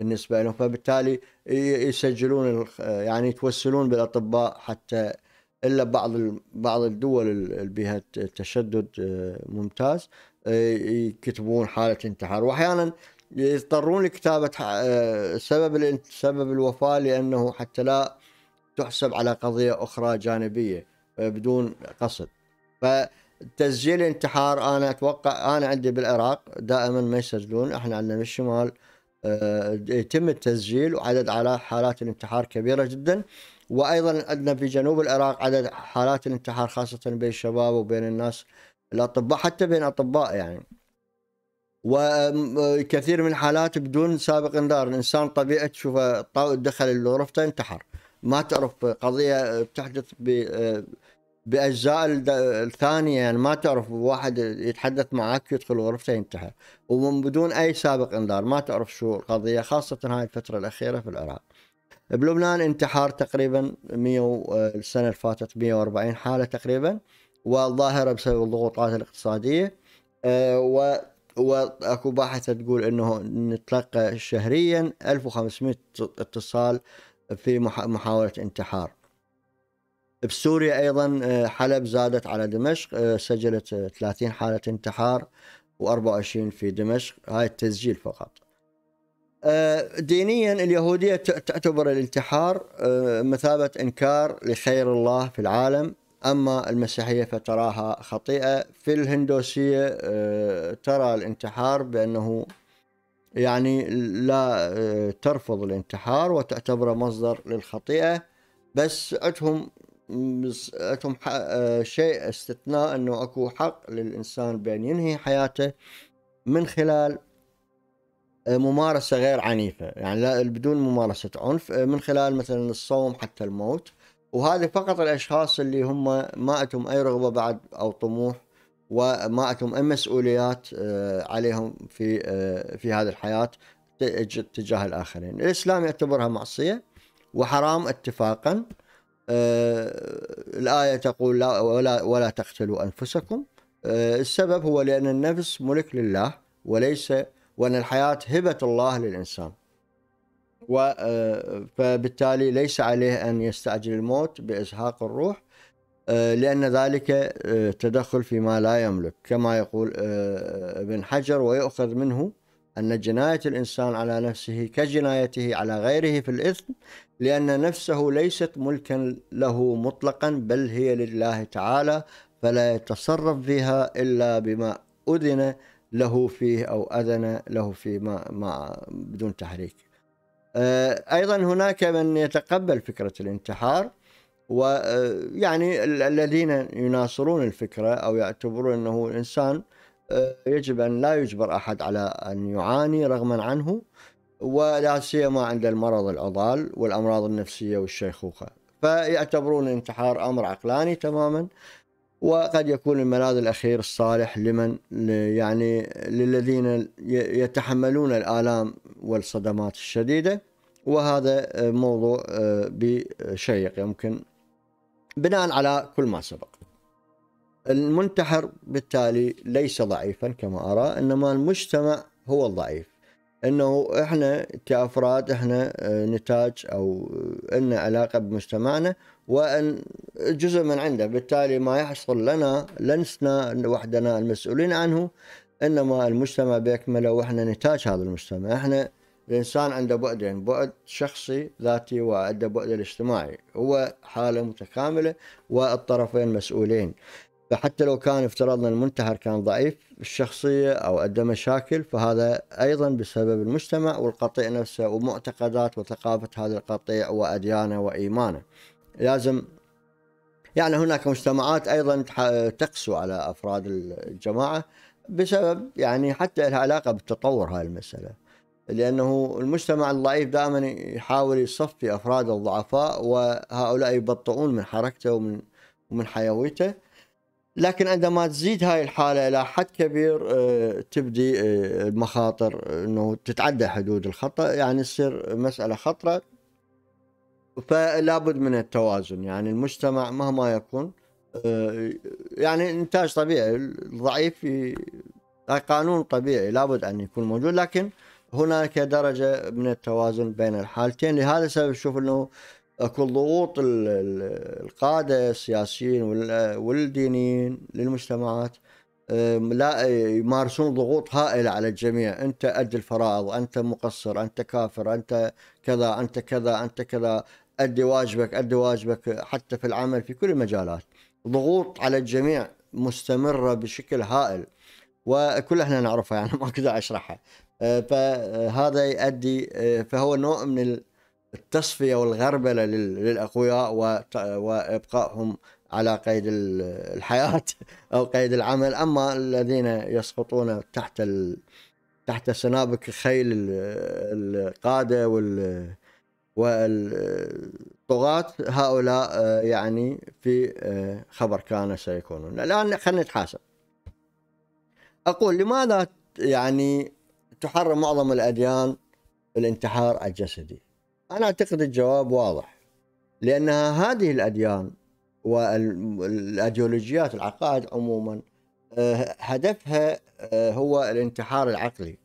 بالنسبة لهم فبالتالي يسجلون يعني يتوسلون بالأطباء حتى إلا بعض بعض الدول اللي بها التشدد آه، ممتاز آه، يكتبون حالة انتحار وأحيانا يضطرون لكتابة سبب سبب الوفاة لأنه حتى لا تحسب على قضية أخرى جانبية بدون قصد ف تسجيل انتحار انا اتوقع انا عندي بالعراق دائما ما يسجلون احنا عندنا بالشمال آه، يتم التسجيل وعدد على حالات الانتحار كبيره جدا وايضا عندنا في جنوب العراق عدد حالات الانتحار خاصه بين الشباب وبين الناس الاطباء حتى بين اطباء يعني وكثير آه، من الحالات بدون سابق انذار الانسان طبيعي تشوفه دخل غرفته انتحر ما تعرف قضيه ب آه، باجزاء الثانيه يعني ما تعرف واحد يتحدث معك يدخل غرفته ينتحر ومن بدون اي سابق انذار ما تعرف شو القضيه خاصه هاي الفتره الاخيره في العراق. بلبنان انتحار تقريبا 100 السنه اللي فاتت 140 حاله تقريبا والظاهره بسبب الضغوطات الاقتصاديه آه، و واكو باحثه تقول انه نتلقى شهريا 1500 اتصال في محاوله انتحار بسوريا ايضا آه، حلب زادت على دمشق آه، سجلت 30 آه، حاله انتحار و24 في دمشق هاي التسجيل فقط دينيا اليهوديه تعتبر الانتحار مثابه انكار لخير الله في العالم اما المسيحيه فتراها خطيئه في الهندوسيه ترى الانتحار بانه يعني لا ترفض الانتحار وتعتبره مصدر للخطيئه بس عندهم عندهم آه، شيء استثناء انه اكو حق للانسان بان ينهي حياته من خلال آه، ممارسه غير عنيفه يعني لا بدون ممارسه عنف آه، من خلال مثلا الصوم حتى الموت وهذه فقط الاشخاص اللي هم ما عندهم اي رغبه بعد او طموح وما عندهم اي مسؤوليات عليهم في في هذه الحياه تجاه الاخرين الاسلام يعتبرها معصيه وحرام اتفاقا آه، الآية تقول لا ولا, ولا تقتلوا أنفسكم آه، السبب هو لأن النفس ملك لله وليس وأن الحياة هبة الله للإنسان و آه، فبالتالي ليس عليه أن يستعجل الموت بإزهاق الروح لأن ذلك تدخل فيما لا يملك كما يقول ابن حجر ويؤخذ منه أن جناية الإنسان على نفسه كجنايته على غيره في الإثم لأن نفسه ليست ملكا له مطلقا بل هي لله تعالى فلا يتصرف فيها إلا بما أذن له فيه أو أذن له فيه ما, ما بدون تحريك آه، أيضا هناك من يتقبل فكرة الانتحار ويعني آه، الذين يناصرون الفكرة أو يعتبرون أنه الإنسان آه، يجب أن لا يجبر أحد على أن يعاني رغما عنه ولا سيما عند المرض العضال والامراض النفسيه والشيخوخه فيعتبرون الانتحار امر عقلاني تماما وقد يكون الملاذ الاخير الصالح لمن يعني للذين يتحملون الالام والصدمات الشديده وهذا موضوع آه، بشيق يمكن بناء على كل ما سبق المنتحر بالتالي ليس ضعيفا كما ارى انما المجتمع هو الضعيف انه احنا كافراد احنا آه، نتاج او آه، لنا علاقه بمجتمعنا وان جزء من عنده بالتالي ما يحصل لنا لسنا وحدنا المسؤولين عنه انما المجتمع باكمله واحنا نتاج هذا المجتمع احنا الانسان عنده بعدين بعد شخصي ذاتي وعنده بعد الاجتماعي هو حاله متكامله والطرفين مسؤولين فحتى لو كان افترضنا المنتحر كان ضعيف الشخصية أو أدى مشاكل فهذا أيضا بسبب المجتمع والقطيع نفسه ومعتقدات وثقافة هذا القطيع وأديانه وإيمانه لازم يعني هناك مجتمعات أيضا تقسو على أفراد الجماعة بسبب يعني حتى لها علاقة بالتطور هاي المسألة لأنه المجتمع الضعيف دائما يحاول يصفي أفراد الضعفاء وهؤلاء يبطئون من حركته ومن ومن حيويته لكن عندما تزيد هاي الحالة إلى حد كبير آه، تبدي المخاطر آه، أنه تتعدى حدود الخطأ يعني تصير مسألة خطرة فلا بد من التوازن يعني المجتمع مهما يكون آه، يعني إنتاج طبيعي الضعيف قانون طبيعي لابد أن يكون موجود لكن هناك درجة من التوازن بين الحالتين لهذا السبب شوف أنه اكو ضغوط القاده السياسيين والدينيين للمجتمعات لا يمارسون ضغوط هائله على الجميع انت اد الفرائض انت مقصر انت كافر انت كذا انت كذا انت كذا ادي واجبك ادي واجبك حتى في العمل في كل المجالات ضغوط على الجميع مستمره بشكل هائل وكل احنا نعرفها يعني ما اقدر اشرحها أه، فهذا يؤدي أه، فهو نوع من التصفية والغربلة للأقوياء وإبقائهم على قيد الحياة أو قيد العمل أما الذين يسقطون تحت ال... تحت سنابك خيل القادة وال والطغاة هؤلاء يعني في خبر كان سيكونون الآن خلينا نتحاسب أقول لماذا يعني تحرم معظم الأديان الانتحار الجسدي أنا أعتقد الجواب واضح لأنها هذه الأديان والأيديولوجيات العقائد عموما آه، هدفها آه، هو الانتحار العقلي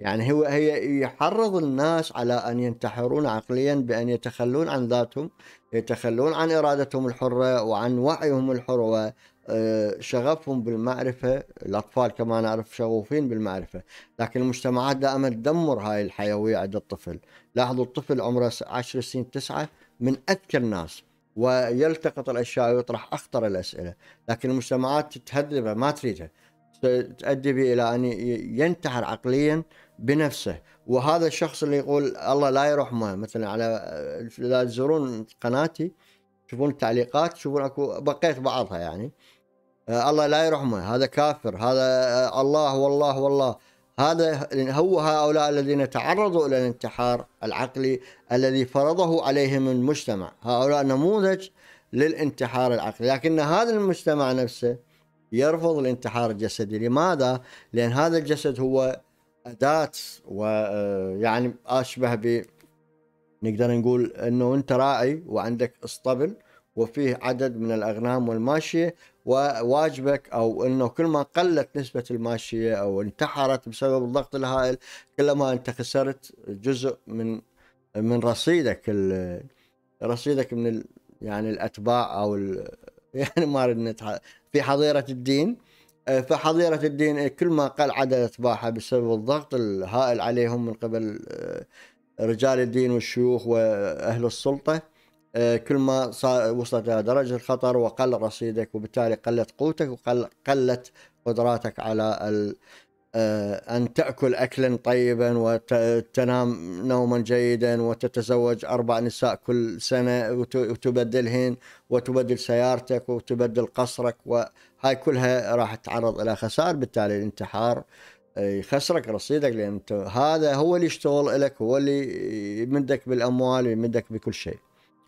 يعني هو هي يحرض الناس على أن ينتحرون عقليا بأن يتخلون عن ذاتهم يتخلون عن إرادتهم الحرة وعن وعيهم الحر آه، شغفهم بالمعرفة الأطفال كمان أعرف شغوفين بالمعرفة لكن المجتمعات دائما تدمر هاي الحيوية عند الطفل لاحظوا الطفل عمره عشر سنين تسعة من أذكى الناس ويلتقط الأشياء ويطرح أخطر الأسئلة لكن المجتمعات تهذبه ما تريده تؤدي به إلى أن ينتحر عقليا بنفسه وهذا الشخص اللي يقول الله لا يرحمه مثلا على إذا آه، تزورون قناتي تشوفون التعليقات تشوفون اكو بقيت بعضها يعني آه، الله لا يرحمه هذا كافر هذا آه، الله والله والله هذا هو هؤلاء الذين تعرضوا الى الانتحار العقلي الذي فرضه عليهم المجتمع هؤلاء نموذج للانتحار العقلي لكن هذا المجتمع نفسه يرفض الانتحار الجسدي لماذا لان هذا الجسد هو اداه ويعني آه، اشبه ب نقدر نقول انه انت راعي وعندك اسطبل وفيه عدد من الاغنام والماشيه وواجبك او انه كل ما قلت نسبه الماشيه او انتحرت بسبب الضغط الهائل كلما انت خسرت جزء من من رصيدك رصيدك من ال يعني الاتباع او ال يعني ما في حظيره الدين آه، فحظيرة الدين إيه، كل ما قل عدد أتباعها بسبب الضغط الهائل عليهم من قبل آه، رجال الدين والشيوخ وأهل السلطة آه، كل ما وصلت الى درجه الخطر وقل رصيدك وبالتالي قلت قوتك وقلت قدراتك على آه، ان تاكل اكلا طيبا وتنام نوما جيدا وتتزوج اربع نساء كل سنه وتبدلهن وتبدل سيارتك وتبدل قصرك وهاي كلها راح تتعرض الى خسائر بالتالي الانتحار آه، يخسرك رصيدك لان هذا هو اللي يشتغل لك هو اللي يمدك بالاموال ويمدك بكل شيء.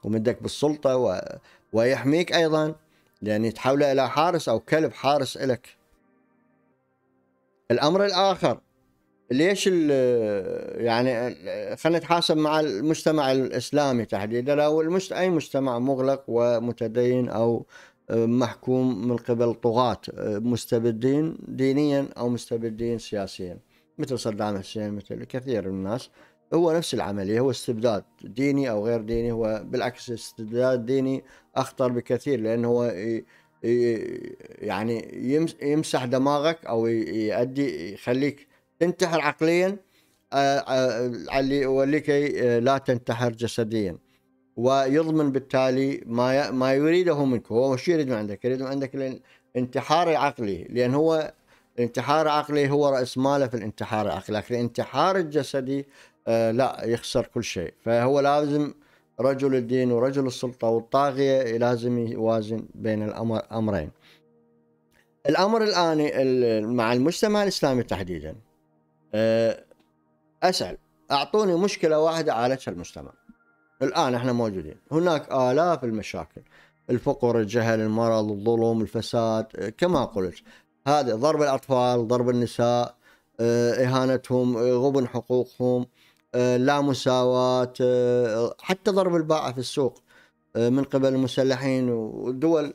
ومدك بالسلطه و... ويحميك ايضا لان يعني تحوله الى حارس او كلب حارس لك الامر الاخر ليش يعني خلينا نتحاسب مع المجتمع الاسلامي تحديدا او المجت... اي مجتمع مغلق ومتدين او آه، محكوم من قبل طغاة آه، مستبدين دينيا او مستبدين سياسيا مثل صدام حسين مثل كثير من الناس هو نفس العملية هو استبداد ديني أو غير ديني هو بالعكس استبداد ديني أخطر بكثير لأنه هو يعني يمسح دماغك أو يؤدي يخليك تنتحر عقليا اللي ولكي لا تنتحر جسديا ويضمن بالتالي ما ما يريده منك هو شو يريد من عندك يريد من عندك الانتحار العقلي لأن هو الانتحار العقلي هو رأس ماله في الانتحار العقلي لكن الانتحار الجسدي آه، لا يخسر كل شيء فهو لازم رجل الدين ورجل السلطة والطاغية لازم يوازن بين الأمرين الأمر الآن مع المجتمع الإسلامي تحديدا آه، أسأل أعطوني مشكلة واحدة عالجها المجتمع الآن احنا موجودين هناك آلاف المشاكل الفقر الجهل المرض الظلم الفساد آه، كما قلت هذا ضرب الأطفال ضرب النساء إهانتهم غبن حقوقهم آه، لا مساواة آه، حتى ضرب الباعة في السوق آه، من قبل المسلحين ودول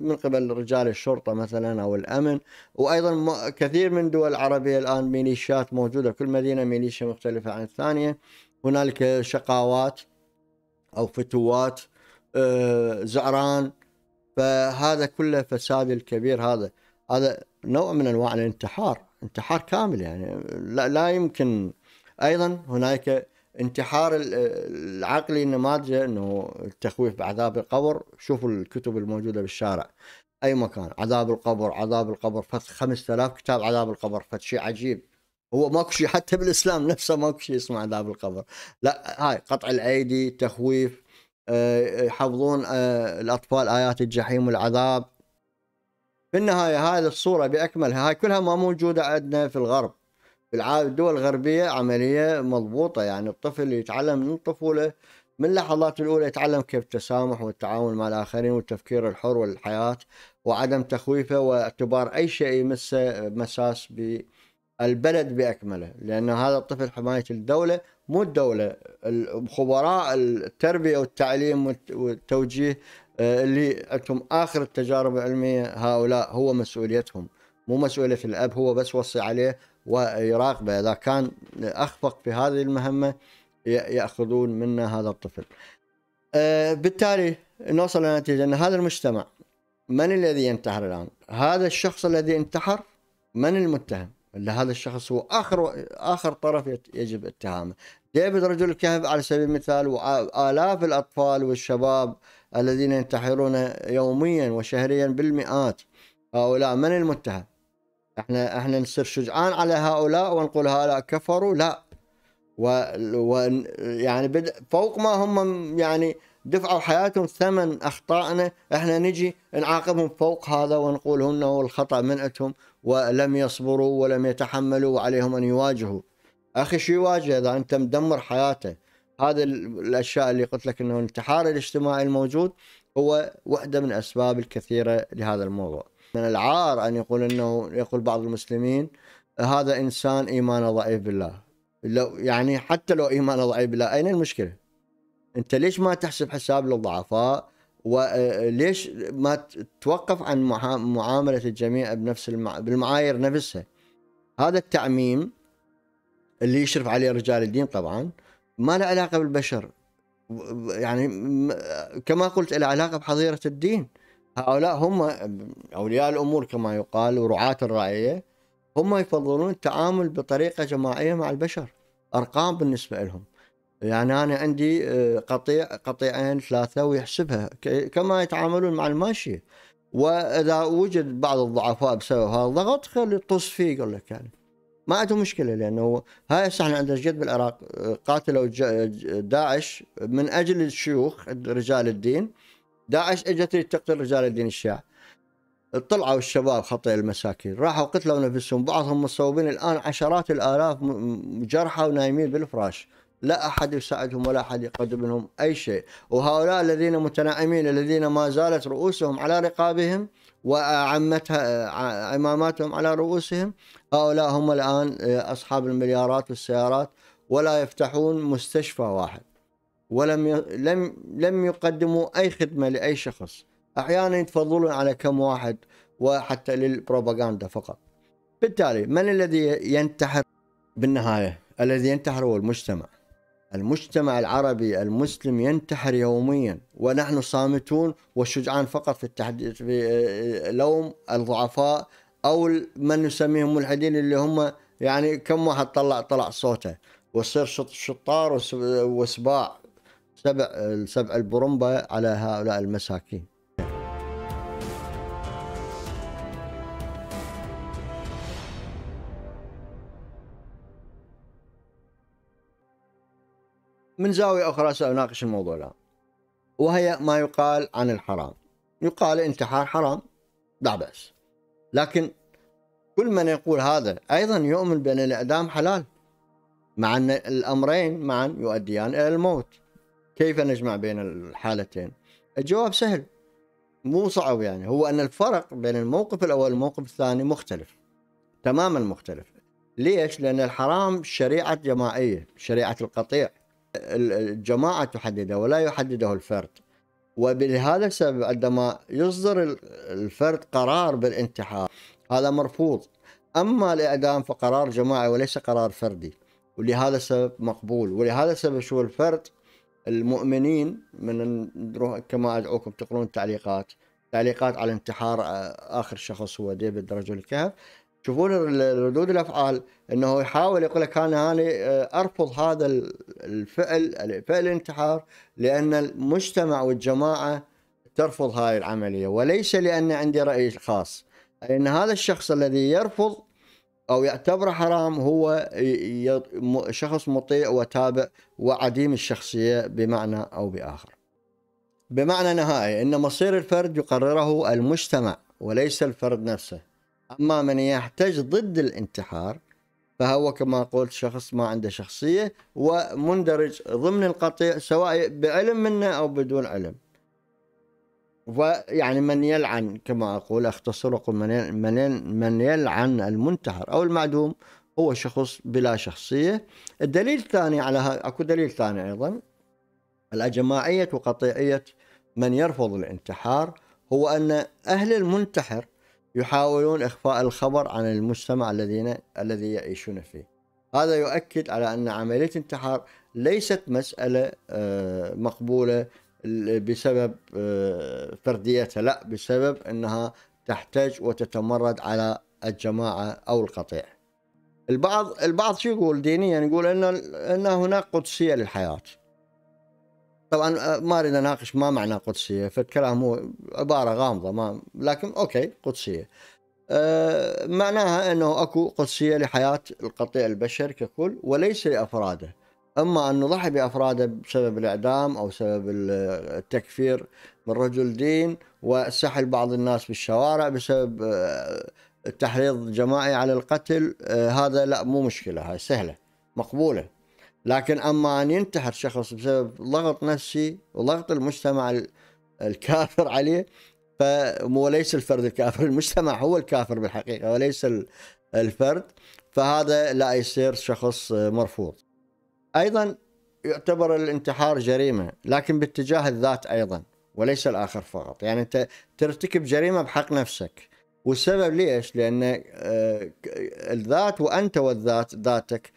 من قبل رجال الشرطة مثلا أو الأمن وأيضا كثير من دول العربية الآن ميليشيات موجودة كل مدينة ميليشيا مختلفة عن الثانية هنالك شقاوات أو فتوات زعران فهذا كله فساد الكبير هذا هذا نوع من أنواع الانتحار انتحار كامل يعني لا, لا يمكن ايضا هناك انتحار العقلي النماذجه انه التخويف بعذاب القبر شوفوا الكتب الموجوده بالشارع اي مكان عذاب القبر عذاب القبر فت 5000 كتاب عذاب القبر فت شيء عجيب هو ماكو شيء حتى بالاسلام نفسه ماكو شيء اسمه عذاب القبر لا هاي قطع الايدي تخويف آه، يحفظون آه، الاطفال ايات الجحيم والعذاب في النهايه هذه الصوره باكملها هاي كلها ما موجوده عندنا في الغرب الدول الغربية عملية مضبوطة يعني الطفل يتعلم من الطفولة من اللحظات الأولى يتعلم كيف التسامح والتعاون مع الآخرين والتفكير الحر والحياة وعدم تخويفه واعتبار أي شيء يمسه مساس بالبلد بأكمله لأن هذا الطفل حماية الدولة مو الدولة الخبراء التربية والتعليم والتوجيه آه، اللي عندهم آخر التجارب العلمية هؤلاء هو مسؤوليتهم مو مسؤولية الأب هو بس وصي عليه ويراقبه اذا كان اخفق في هذه المهمه ياخذون منا هذا الطفل. آه، بالتالي نوصل لنتيجه ان هذا المجتمع من الذي ينتحر الان؟ هذا الشخص الذي انتحر من المتهم؟ هذا الشخص هو اخر اخر طرف يجب اتهامه. ديفيد رجل الكهف على سبيل المثال والاف الاطفال والشباب الذين ينتحرون يوميا وشهريا بالمئات هؤلاء من المتهم؟ احنا احنا نصير شجعان على هؤلاء ونقول هؤلاء كفروا لا و, و يعني بد... فوق ما هم يعني دفعوا حياتهم ثمن اخطائنا احنا نجي نعاقبهم فوق هذا ونقول انه الخطا من أتهم ولم يصبروا ولم يتحملوا وعليهم ان يواجهوا اخي شو يواجه اذا انت مدمر حياته هذا الاشياء اللي قلت لك انه الانتحار الاجتماعي الموجود هو واحده من اسباب الكثيره لهذا الموضوع من العار أن يقول أنه يقول بعض المسلمين هذا إنسان إيمانه ضعيف بالله لو يعني حتى لو إيمانه ضعيف بالله أين المشكلة أنت ليش ما تحسب حساب للضعفاء وليش آه، ما تتوقف عن معاملة الجميع بنفس المع... بالمعايير نفسها هذا التعميم اللي يشرف عليه رجال الدين طبعا ما له علاقة بالبشر يعني كما قلت له علاقة بحظيرة الدين هؤلاء هم أولياء الأمور كما يقال ورعاة الرعية هم يفضلون التعامل بطريقة جماعية مع البشر أرقام بالنسبة لهم يعني أنا عندي آه، قطيع قطيعين ثلاثة ويحسبها كما يتعاملون مع الماشية وإذا وجد بعض الضعفاء بسبب هذا الضغط خلي يطص فيه يقول لك يعني ما عندهم مشكلة لأنه هاي هسه احنا عندنا جد بالعراق آه، قاتلوا آه، داعش من أجل الشيوخ رجال الدين داعش اجت تقتل رجال الدين الشيعة طلعوا الشباب خطي المساكين راحوا قتلوا نفسهم بعضهم مصابين الان عشرات الالاف جرحى ونايمين بالفراش لا احد يساعدهم ولا احد يقدم لهم اي شيء وهؤلاء الذين متنعمين الذين ما زالت رؤوسهم على رقابهم وعمتها عماماتهم على رؤوسهم هؤلاء هم الان اصحاب المليارات والسيارات ولا يفتحون مستشفى واحد ولم لم لم يقدموا اي خدمه لاي شخص احيانا يتفضلون على كم واحد وحتى للبروباغندا فقط بالتالي من الذي ينتحر بالنهايه الذي ينتحر هو المجتمع المجتمع العربي المسلم ينتحر يوميا ونحن صامتون وشجعان فقط في التحديث في آه، لوم الضعفاء او من نسميهم ملحدين اللي هم يعني كم واحد طلع طلع صوته ويصير شطار وسباع سبع السبع البرمبة على هؤلاء المساكين من زاوية أخرى سأناقش الموضوع الآن وهي ما يقال عن الحرام يقال انتحار حرام لا بأس لكن كل من يقول هذا أيضا يؤمن بأن الإعدام حلال مع أن الأمرين معا يؤديان إلى الموت كيف نجمع بين الحالتين الجواب سهل مو صعب يعني هو أن الفرق بين الموقف الأول والموقف الثاني مختلف تماما مختلف ليش؟ لأن الحرام شريعة جماعية شريعة القطيع الجماعة تحدده ولا يحدده الفرد وبهذا السبب عندما يصدر الفرد قرار بالانتحار هذا مرفوض أما الإعدام فقرار جماعي وليس قرار فردي ولهذا السبب مقبول ولهذا السبب شو الفرد المؤمنين من نروح كما ادعوكم تقرون التعليقات تعليقات على انتحار آه، اخر شخص هو ديفيد رجل الكهف تشوفون ردود الافعال انه يحاول يقول لك انا هاني آه، ارفض هذا الفعل فعل الانتحار لان المجتمع والجماعه ترفض هاي العمليه وليس لان عندي راي خاص ان هذا الشخص الذي يرفض او يعتبره حرام هو شخص مطيع وتابع وعديم الشخصيه بمعنى او باخر. بمعنى نهائي ان مصير الفرد يقرره المجتمع وليس الفرد نفسه. اما من يحتج ضد الانتحار فهو كما قلت شخص ما عنده شخصيه ومندرج ضمن القطيع سواء بعلم منه او بدون علم. ويعني من يلعن كما أقول أختصر أقول من من يلعن المنتحر أو المعدوم هو شخص بلا شخصية الدليل الثاني على ها... أكو دليل ثاني أيضا الأجماعية وقطيعية من يرفض الانتحار هو أن أهل المنتحر يحاولون إخفاء الخبر عن المجتمع الذين الذي يعيشون فيه هذا يؤكد على أن عملية الانتحار ليست مسألة آه، مقبولة بسبب آه، فرديتها لا بسبب انها تحتج وتتمرد على الجماعه او القطيع. البعض البعض شو يقول دينيا يقول ان ان هناك قدسيه للحياه. طبعا آه، ما اريد اناقش ما معنى قدسيه فالكلام هو عباره غامضه ما لكن اوكي قدسيه. أه معناها انه اكو قدسيه لحياه القطيع البشر ككل وليس لافراده. اما ان نضحي بافراده بسبب الاعدام او سبب التكفير من رجل دين وسحل بعض الناس بالشوارع بسبب آه، التحريض الجماعي على القتل آه، هذا لا مو مشكله هاي سهله مقبوله لكن اما ان ينتحر شخص بسبب ضغط نفسي وضغط المجتمع الكافر عليه فمو ليس الفرد الكافر المجتمع هو الكافر بالحقيقه وليس الفرد فهذا لا يصير شخص مرفوض ايضا يعتبر الانتحار جريمه لكن باتجاه الذات ايضا وليس الاخر فقط يعني انت ترتكب جريمه بحق نفسك والسبب ليش؟ لان آه، الذات وانت والذات ذاتك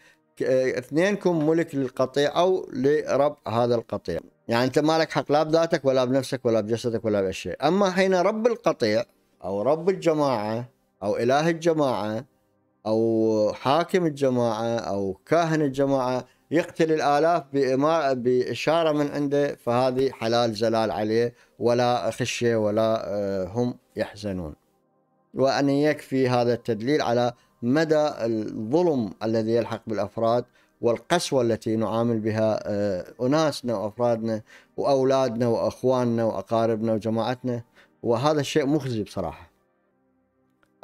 اثنينكم ملك للقطيع او لرب هذا القطيع يعني انت مالك حق لا بذاتك ولا بنفسك ولا بجسدك ولا بأشياء اما حين رب القطيع او رب الجماعه او اله الجماعه او حاكم الجماعه او كاهن الجماعه يقتل الالاف باشاره من عنده فهذه حلال زلال عليه ولا خشيه ولا آه، هم يحزنون. وان يكفي هذا التدليل على مدى الظلم الذي يلحق بالافراد والقسوه التي نعامل بها آه، اناسنا وافرادنا واولادنا واخواننا واقاربنا وجماعتنا وهذا الشيء مخزي بصراحه.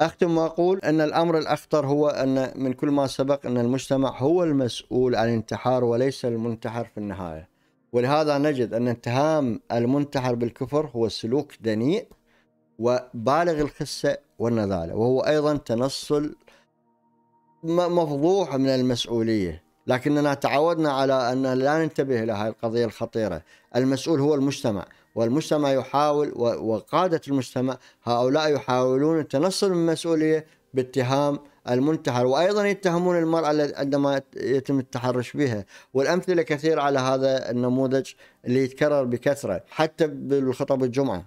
أختم وأقول أن الأمر الأخطر هو أن من كل ما سبق أن المجتمع هو المسؤول عن الانتحار وليس المنتحر في النهاية ولهذا نجد أن اتهام المنتحر بالكفر هو سلوك دنيء وبالغ الخسة والنذالة وهو أيضا تنصل مفضوح من المسؤولية لكننا تعودنا على أن لا ننتبه إلى هذه القضية الخطيرة المسؤول هو المجتمع والمجتمع يحاول وقادة المجتمع هؤلاء يحاولون التنصل من المسؤولية باتهام المنتحر وأيضا يتهمون المرأة عندما يتم التحرش بها والأمثلة كثيرة على هذا النموذج اللي يتكرر بكثرة حتى بالخطب الجمعة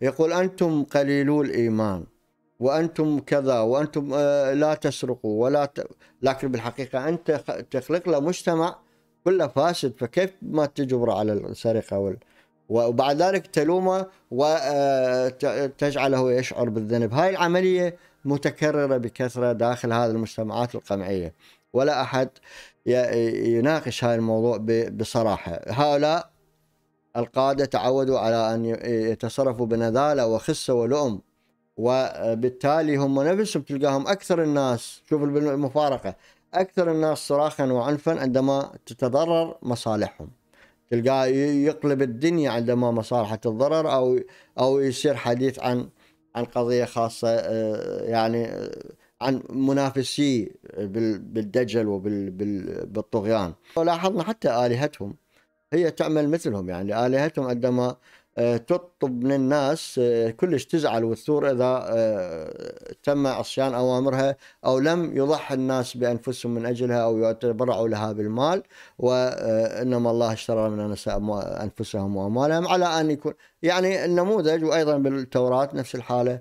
يقول أنتم قليلو الإيمان وانتم كذا وانتم آه، لا تسرقوا ولا ت... لكن بالحقيقه انت تخلق له مجتمع كله فاسد فكيف ما تجبره على السرقه وال... وبعد ذلك تلومه وتجعله آه، يشعر بالذنب هاي العملية متكررة بكثرة داخل هذه المجتمعات القمعية ولا أحد يناقش هذا الموضوع بصراحة هؤلاء القادة تعودوا على أن يتصرفوا بنذالة وخسة ولؤم وبالتالي هم نفسهم تلقاهم أكثر الناس شوف المفارقة أكثر الناس صراخا وعنفا عندما تتضرر مصالحهم تلقاه يقلب الدنيا عندما مصالحة الضرر أو أو يصير حديث عن عن قضية خاصة آه، يعني آه، عن منافسي بالدجل وبالطغيان ولاحظنا حتى آلهتهم هي تعمل مثلهم يعني آلهتهم عندما آه، تطلب من الناس آه، كلش تزعل وتثور اذا آه، تم عصيان اوامرها او لم يضحي الناس بانفسهم من اجلها او يتبرعوا لها بالمال وانما الله اشترى من الناس انفسهم واموالهم على ان يكون يعني النموذج وايضا بالتوراه نفس الحاله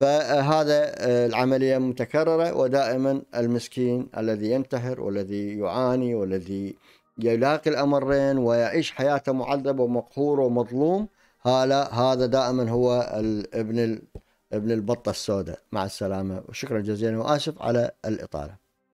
فهذا العمليه متكرره ودائما المسكين الذي ينتحر والذي يعاني والذي يلاقي الامرين ويعيش حياته معذب ومقهور ومظلوم هلا هذا دائما هو ابن ابن البطه السوداء مع السلامه وشكرا جزيلا واسف على الاطاله